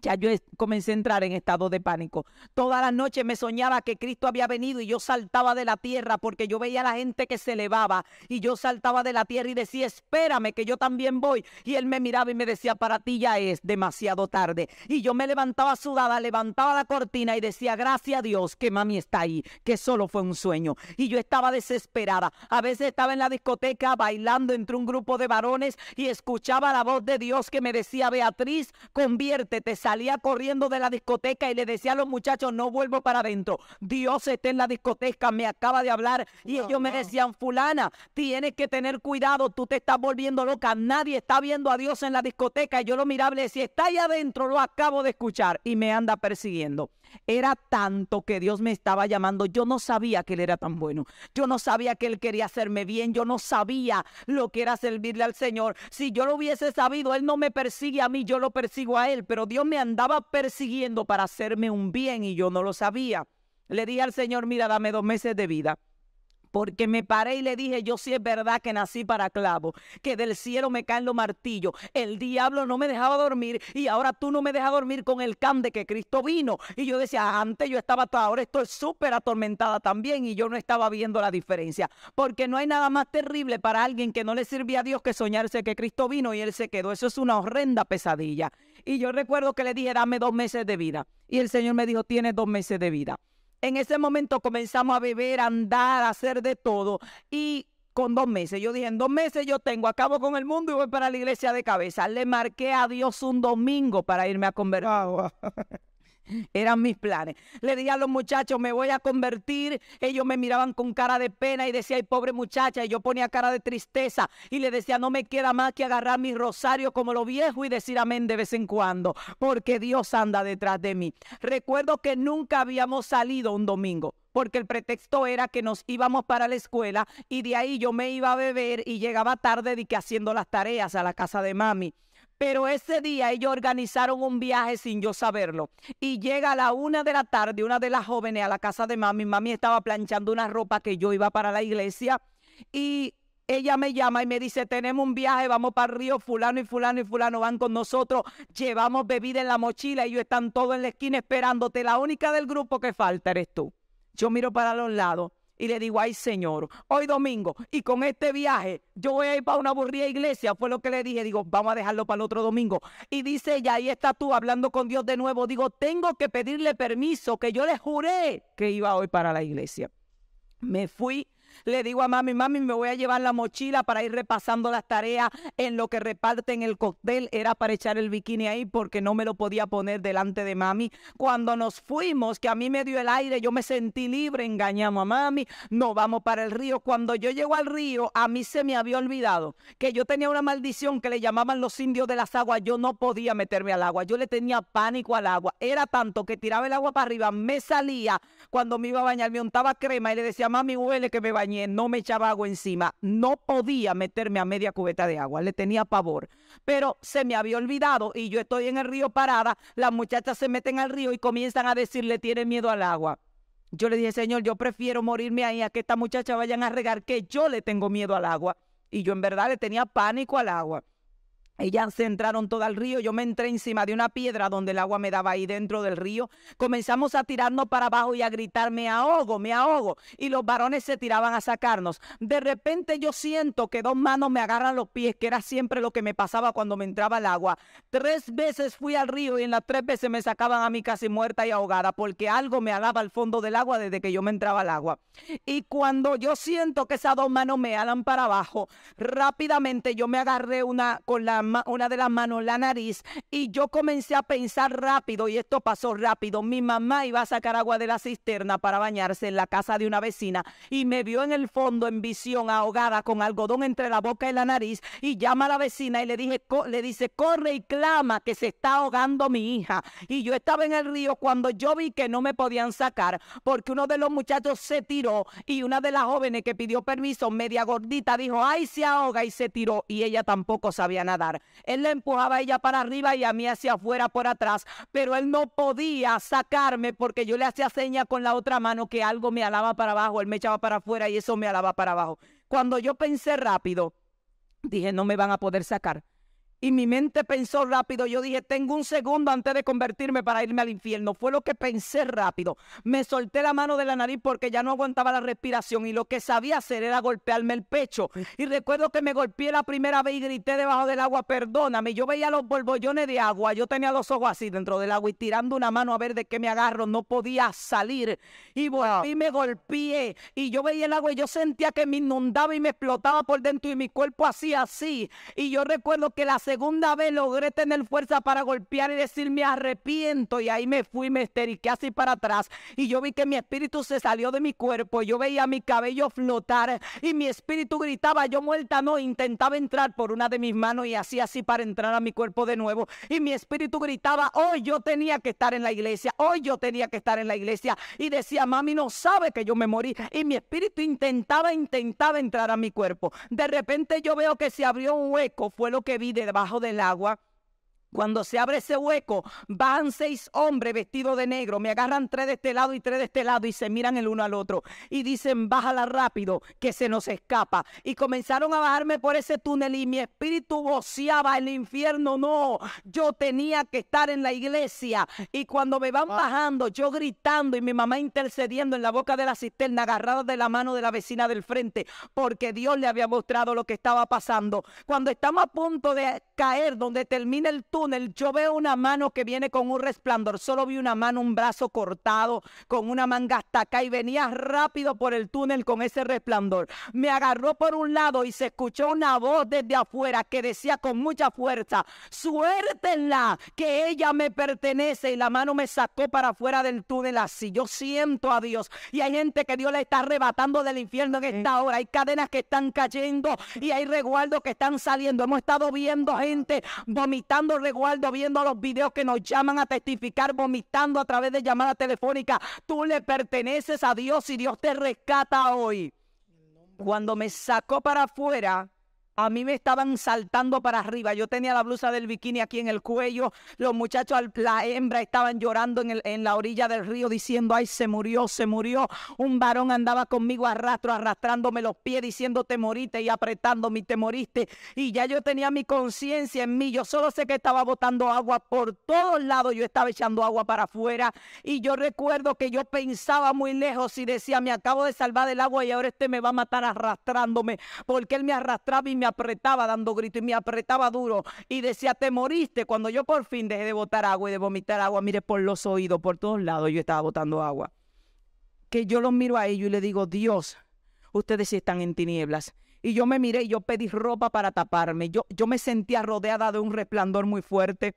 ya yo comencé a entrar en estado de pánico. Toda la noche me soñaba que Cristo había venido y yo saltaba de la tierra porque yo veía a la gente que se elevaba y yo saltaba de la tierra y decía, espérame que yo también voy. Y él me miraba y me decía, para ti ya es demasiado tarde. Y yo me levantaba sudada, levantaba la cortina y decía, gracias a Dios que mami está ahí, que solo fue un sueño. Y yo estaba desesperada. A veces estaba en la discoteca bailando entre un grupo de varones y escuchaba la voz de Dios que me decía, Beatriz, conviértete salía corriendo de la discoteca y le decía a los muchachos, no vuelvo para adentro. Dios está en la discoteca, me acaba de hablar. Y ellos me decían, fulana, tienes que tener cuidado, tú te estás volviendo loca, nadie está viendo a Dios en la discoteca. Y yo lo miraba y le decía, está ahí adentro, lo acabo de escuchar y me anda persiguiendo. Era tanto que Dios me estaba llamando. Yo no sabía que Él era tan bueno. Yo no sabía que Él quería hacerme bien. Yo no sabía lo que era servirle al Señor. Si yo lo hubiese sabido, Él no me persigue a mí, yo lo persigo a Él. Pero Dios me andaba persiguiendo para hacerme un bien y yo no lo sabía. Le di al Señor, mira, dame dos meses de vida porque me paré y le dije, yo sí es verdad que nací para clavo, que del cielo me caen los martillos, el diablo no me dejaba dormir y ahora tú no me dejas dormir con el can de que Cristo vino. Y yo decía, antes yo estaba, ahora estoy súper atormentada también y yo no estaba viendo la diferencia, porque no hay nada más terrible para alguien que no le sirve a Dios que soñarse que Cristo vino y él se quedó. Eso es una horrenda pesadilla. Y yo recuerdo que le dije, dame dos meses de vida. Y el Señor me dijo, tienes dos meses de vida. En ese momento comenzamos a beber, a andar, a hacer de todo. Y con dos meses. Yo dije, en dos meses yo tengo, acabo con el mundo y voy para la iglesia de cabeza. Le marqué a Dios un domingo para irme a convertir. (laughs) Eran mis planes. Le dije a los muchachos, me voy a convertir. Ellos me miraban con cara de pena y decía, ay, pobre muchacha. Y yo ponía cara de tristeza y le decía, no me queda más que agarrar mi rosario como lo viejo y decir amén de vez en cuando, porque Dios anda detrás de mí. Recuerdo que nunca habíamos salido un domingo porque el pretexto era que nos íbamos para la escuela y de ahí yo me iba a beber y llegaba tarde de que haciendo las tareas a la casa de mami. Pero ese día ellos organizaron un viaje sin yo saberlo. Y llega a la una de la tarde una de las jóvenes a la casa de mami. Mami estaba planchando una ropa que yo iba para la iglesia. Y ella me llama y me dice, tenemos un viaje, vamos para río, fulano y fulano y fulano van con nosotros, llevamos bebida en la mochila, ellos están todos en la esquina esperándote, la única del grupo que falta eres tú. Yo miro para los lados y le digo, ay Señor, hoy domingo y con este viaje yo voy a ir para una aburrida iglesia. Fue lo que le dije, digo, vamos a dejarlo para el otro domingo. Y dice ella, ahí está tú hablando con Dios de nuevo. Digo, tengo que pedirle permiso, que yo le juré que iba hoy para la iglesia. Me fui le digo a mami, mami, me voy a llevar la mochila para ir repasando las tareas en lo que reparten el cóctel. Era para echar el bikini ahí porque no me lo podía poner delante de mami. Cuando nos fuimos, que a mí me dio el aire, yo me sentí libre, engañamos a mami, no vamos para el río. Cuando yo llego al río, a mí se me había olvidado que yo tenía una maldición que le llamaban los indios de las aguas. Yo no podía meterme al agua, yo le tenía pánico al agua. Era tanto que tiraba el agua para arriba, me salía cuando me iba a bañar, me untaba crema y le decía, mami, huele que me vaya no me echaba agua encima, no podía meterme a media cubeta de agua, le tenía pavor. Pero se me había olvidado y yo estoy en el río parada, las muchachas se meten al río y comienzan a decirle, tiene miedo al agua. Yo le dije, Señor, yo prefiero morirme ahí a que esta muchacha vayan a regar que yo le tengo miedo al agua. Y yo en verdad le tenía pánico al agua. Ellas se entraron toda al río, yo me entré encima de una piedra donde el agua me daba ahí dentro del río. Comenzamos a tirarnos para abajo y a gritar, me ahogo, me ahogo. Y los varones se tiraban a sacarnos. De repente yo siento que dos manos me agarran los pies, que era siempre lo que me pasaba cuando me entraba el agua. Tres veces fui al río y en las tres veces me sacaban a mí casi muerta y ahogada, porque algo me alaba al fondo del agua desde que yo me entraba al agua. Y cuando yo siento que esas dos manos me alan para abajo, rápidamente yo me agarré una con la una de las manos, la nariz, y yo comencé a pensar rápido, y esto pasó rápido. Mi mamá iba a sacar agua de la cisterna para bañarse en la casa de una vecina, y me vio en el fondo, en visión, ahogada, con algodón entre la boca y la nariz, y llama a la vecina y le, dije, le dice, corre y clama que se está ahogando mi hija. Y yo estaba en el río cuando yo vi que no me podían sacar, porque uno de los muchachos se tiró y una de las jóvenes que pidió permiso, media gordita, dijo, ay, se ahoga y se tiró, y ella tampoco sabía nadar. Él la empujaba a ella para arriba y a mí hacia afuera por atrás, pero él no podía sacarme porque yo le hacía seña con la otra mano que algo me alaba para abajo, él me echaba para afuera y eso me alaba para abajo. Cuando yo pensé rápido, dije, no me van a poder sacar y mi mente pensó rápido. Yo dije, tengo un segundo antes de convertirme para irme al infierno. Fue lo que pensé rápido. Me solté la mano de la nariz porque ya no aguantaba la respiración y lo que sabía hacer era golpearme el pecho. Pues y recuerdo que me golpeé la primera vez y grité debajo del agua, perdóname. Yo veía los borbollones de agua. Yo tenía los ojos así dentro del agua y tirando una mano a ver de qué me agarro. No podía salir. Y y me golpeé. Y yo veía el agua y yo sentía que me inundaba y me explotaba por dentro y mi cuerpo así, así. Y yo recuerdo que la segunda segunda vez logré tener fuerza para golpear y decir me arrepiento. Y ahí me fui, me esteriqué así para atrás. Y yo vi que mi espíritu se salió de mi cuerpo. Yo veía mi cabello flotar y mi espíritu gritaba, yo muerta no. Intentaba entrar por una de mis manos y así, así para entrar a mi cuerpo de nuevo. Y mi espíritu gritaba, hoy yo tenía que estar en la iglesia. Hoy yo tenía que estar en la iglesia. Y decía, mami no sabe que yo me morí. Y mi espíritu intentaba, intentaba entrar a mi cuerpo. De repente yo veo que se abrió un hueco. Fue lo que vi de bajo del agua cuando se abre ese hueco, van seis hombres vestidos de negro, me agarran tres de este lado y tres de este lado y se miran el uno al otro y dicen, bájala rápido, que se nos escapa. Y comenzaron a bajarme por ese túnel y mi espíritu voceaba el infierno, no, yo tenía que estar en la iglesia. Y cuando me van ah. bajando, yo gritando y mi mamá intercediendo en la boca de la cisterna, agarrada de la mano de la vecina del frente, porque Dios le había mostrado lo que estaba pasando. Cuando estamos a punto de caer, donde termina el túnel, yo veo una mano que viene con un resplandor. Solo vi una mano, un brazo cortado, con una manga hasta acá y venía rápido por el túnel con ese resplandor. Me agarró por un lado y se escuchó una voz desde afuera que decía con mucha fuerza, suértenla, que ella me pertenece. Y la mano me sacó para afuera del túnel así. Yo siento a Dios. Y hay gente que Dios le está arrebatando del infierno en esta hora. Hay cadenas que están cayendo y hay resguardos que están saliendo. Hemos estado viendo gente vomitando, viendo los videos que nos llaman a testificar vomitando a través de llamada telefónica. Tú le perteneces a Dios y Dios te rescata hoy. Cuando me sacó para afuera, a mí me estaban saltando para arriba. Yo tenía la blusa del bikini aquí en el cuello. Los muchachos, la hembra, estaban llorando en, el, en, la orilla del río diciendo, ay, se murió, se murió. Un varón andaba conmigo arrastro, arrastrándome los pies, diciendo, te moriste y apretándome, te moriste. Y ya yo tenía mi conciencia en mí. Yo solo sé que estaba botando agua por todos lados. Yo estaba echando agua para afuera. Y yo recuerdo que yo pensaba muy lejos y decía, me acabo de salvar del agua y ahora este me va a matar arrastrándome. Porque él me arrastraba y me apretaba dando gritos y me apretaba duro y decía, te moriste. Cuando yo por fin dejé de botar agua y de vomitar agua, mire, por los oídos, por todos lados, yo estaba botando agua. Que yo los miro a ellos y le digo, Dios, ustedes están en tinieblas. Y yo me miré y yo pedí ropa para taparme. Yo, yo me sentía rodeada de un resplandor muy fuerte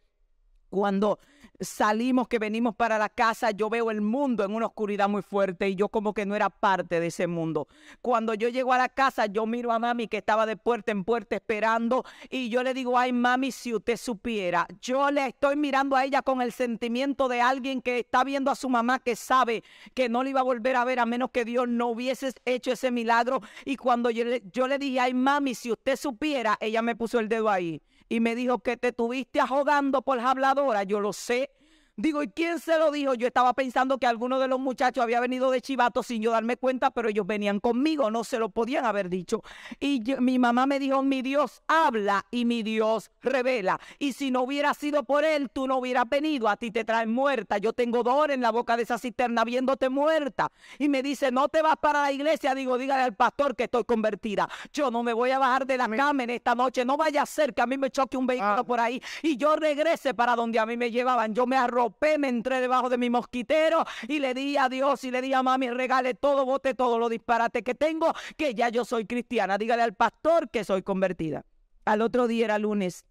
cuando salimos, que venimos para la casa, yo veo el mundo en una oscuridad muy fuerte y yo como que no era parte de ese mundo. Cuando yo llego a la casa, yo miro a mami que estaba de puerta en puerta esperando y yo le digo, ay mami, si usted supiera, yo le estoy mirando a ella con el sentimiento de alguien que está viendo a su mamá que sabe que no le iba a volver a ver a menos que Dios no hubiese hecho ese milagro. Y cuando yo le, yo dije, ay mami, si usted supiera, ella me puso el dedo ahí y me dijo que te tuviste ahogando por la habladora. Yo lo sé, Digo, ¿y quién se lo dijo? Yo estaba pensando que alguno de los muchachos había venido de chivato sin yo darme cuenta, pero ellos venían conmigo, no se lo podían haber dicho. Y mi mamá me dijo, mi Dios habla y mi Dios revela. Y si no hubiera sido por él, tú no hubieras venido, a ti te traen muerta. Yo tengo dolor en la boca de esa cisterna viéndote muerta. Y me dice, no te vas para la iglesia. Digo, dígale al pastor que estoy convertida. Yo no me voy a bajar de la cama en esta noche. No vaya a ser que a mí me choque un vehículo ah. por ahí y yo regrese para donde a mí me llevaban. Yo me arrobo me entré debajo de mi mosquitero y le di a Dios y le di a mami, regale todo, bote todo lo disparate que tengo, que ya yo soy cristiana. Dígale al pastor que soy convertida. Al otro día era lunes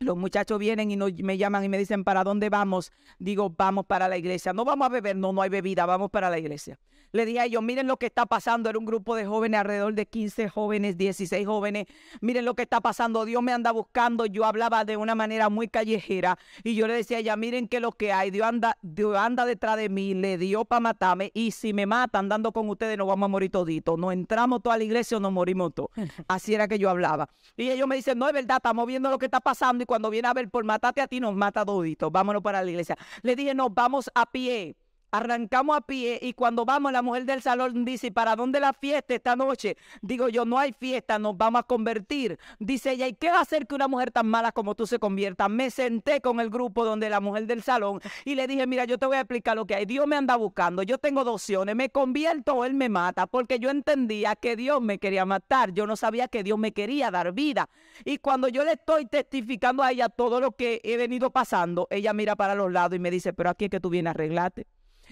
los muchachos vienen y me llaman y me dicen, ¿para dónde vamos? Digo, vamos para la iglesia. No vamos a beber, no, no hay bebida, vamos para la iglesia. Le dije a ellos, miren lo que está pasando. Era un grupo de jóvenes, alrededor de 15 jóvenes, 16 jóvenes. Miren lo que está pasando. Dios me anda buscando. Yo hablaba de una manera muy callejera. Y yo le decía a ella, miren que lo que hay. Dios anda, Dios anda detrás de mí, le dio para matarme. Y si me mata andando con ustedes, nos vamos a morir toditos. Nos entramos a la iglesia o nos morimos todos. (laughs) Así era que yo hablaba. Y ellos me dicen, no es verdad, estamos viendo lo que está pasando cuando viene a ver por matarte a ti, nos mata todito. Vámonos para la iglesia. Le dije, nos vamos a pie. Arrancamos a pie y cuando vamos, la mujer del salón dice, ¿para dónde la fiesta esta noche? Digo yo, no hay fiesta, nos vamos a convertir. Dice ella, ¿y qué va a hacer que una mujer tan mala como tú se convierta? Me senté con el grupo donde la mujer del salón y le dije, mira, yo te voy a explicar lo que hay. Dios me anda buscando, yo tengo dos opciones, me convierto o él me mata, porque yo entendía que Dios me quería matar, yo no sabía que Dios me quería dar vida. Y cuando yo le estoy testificando a ella todo lo que he venido pasando, ella mira para los lados y me dice, pero aquí es que tú vienes a arreglarte.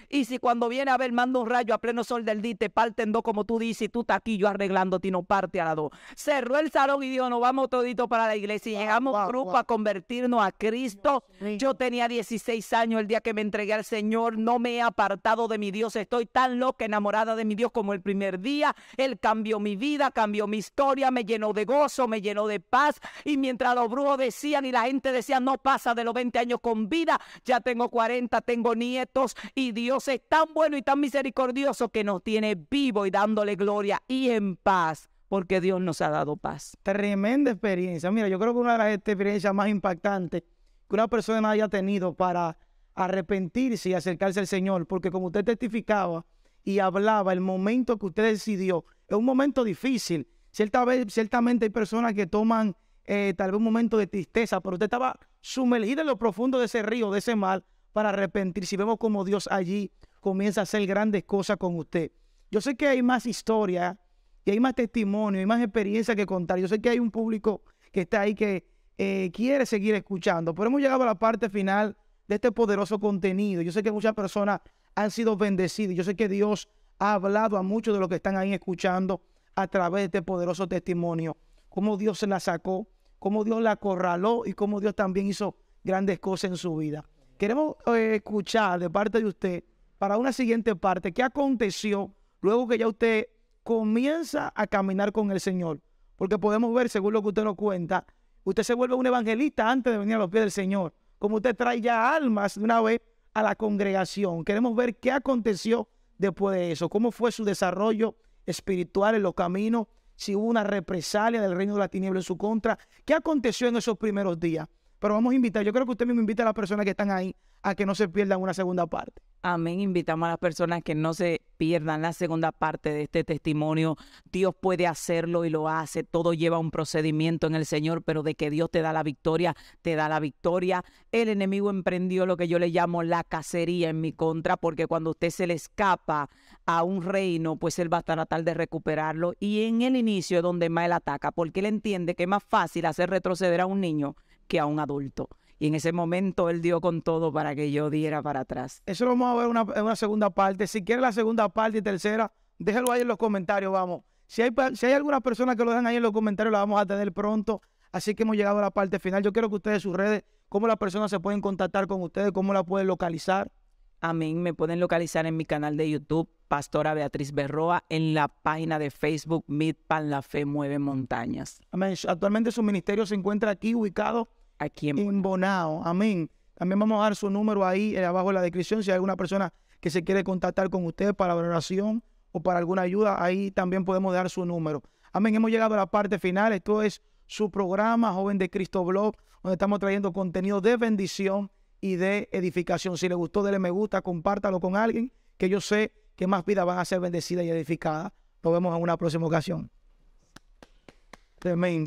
Y si cuando viene a ver manda un rayo a pleno sol del día te parten dos como tú dices y tú estás aquí yo arreglándote y no parte a la dos. Cerró el salón y dijo, nos vamos todito para la iglesia y llegamos a convertirnos a Cristo. Yo tenía 16 años el día que me entregué al Señor, no me he apartado de mi Dios, estoy tan loca enamorada de mi Dios como el primer día. Él cambió mi vida, cambió mi historia, me llenó de gozo, me llenó de paz. Y mientras los brujos decían y la gente decía, no pasa de los 20 años con vida, ya tengo 40, tengo nietos y Dios es tan bueno y tan misericordioso que nos tiene vivo y dándole gloria y en paz, porque Dios nos ha dado paz. Tremenda experiencia. Mira, yo creo que una de las experiencias más impactantes que una persona haya tenido para arrepentirse y acercarse al Señor, porque como usted testificaba y hablaba, el momento que usted decidió es un momento difícil. ciertamente hay personas que toman eh, tal vez un momento de tristeza, pero usted estaba sumergido en lo profundo de ese río, de ese mal para arrepentir, si vemos como Dios allí comienza a hacer grandes cosas con usted. Yo sé que hay más historia y hay más testimonio, hay más experiencia que contar. Yo sé que hay un público que está ahí que eh, quiere seguir escuchando, pero hemos llegado a la parte final de este poderoso contenido. Yo sé que muchas personas han sido bendecidas. Yo sé que Dios ha hablado a muchos de los que están ahí escuchando a través de este poderoso testimonio. Cómo Dios se la sacó, cómo Dios la acorraló y cómo Dios también hizo grandes cosas en su vida. Queremos eh, escuchar de parte de usted para una siguiente parte qué aconteció luego que ya usted comienza a caminar con el Señor. Porque podemos ver, según lo que usted nos cuenta, usted se vuelve un evangelista antes de venir a los pies del Señor. Como usted trae ya almas de una vez a la congregación. Queremos ver qué aconteció después de eso, cómo fue su desarrollo espiritual en los caminos, si hubo una represalia del reino de la tiniebla en su contra, qué aconteció en esos primeros días. Pero vamos a invitar, yo creo que usted mismo invita a las personas que están ahí a que no se pierdan una segunda parte. Amén. Invitamos a las personas que no se pierdan la segunda parte de este testimonio. Dios puede hacerlo y lo hace. Todo lleva un procedimiento en el Señor, pero de que Dios te da la victoria, te da la victoria. El enemigo emprendió lo que yo le llamo la cacería en mi contra, porque cuando usted se le escapa a un reino, pues él va a estar a tal de recuperarlo. Y en el inicio es donde más él ataca, porque él entiende que es más fácil hacer retroceder a un niño que a un adulto. Y en ese momento él dio con todo para que yo diera para atrás. Eso lo vamos a ver en una, segunda parte. Si quieren la segunda parte y tercera, déjenlo ahí en los comentarios, vamos. Si hay, si hay alguna persona que lo dejan ahí en los comentarios, la vamos a tener pronto. Así que hemos llegado a la parte final. Yo quiero que ustedes sus redes, cómo las personas se pueden contactar con ustedes, cómo la pueden localizar. A mí me pueden localizar en mi canal de YouTube, Pastora Beatriz Berroa, en la página de Facebook, Midpan La Fe Mueve Montañas. Amén. Actualmente su ministerio se encuentra aquí ubicado Aquí Bonao. Amén. También vamos a dar su número ahí eh, abajo en la descripción si hay alguna persona que se quiere contactar con usted para oración o para alguna ayuda, ahí también podemos dar su número. Amén, hemos llegado a la parte final. Esto es su programa, Joven de Cristo Blog, donde estamos trayendo contenido de bendición y de edificación. Si le gustó, dele me gusta, compártalo con alguien, que yo sé que más vidas van a ser bendecidas y edificadas. Nos vemos en una próxima ocasión. Amén.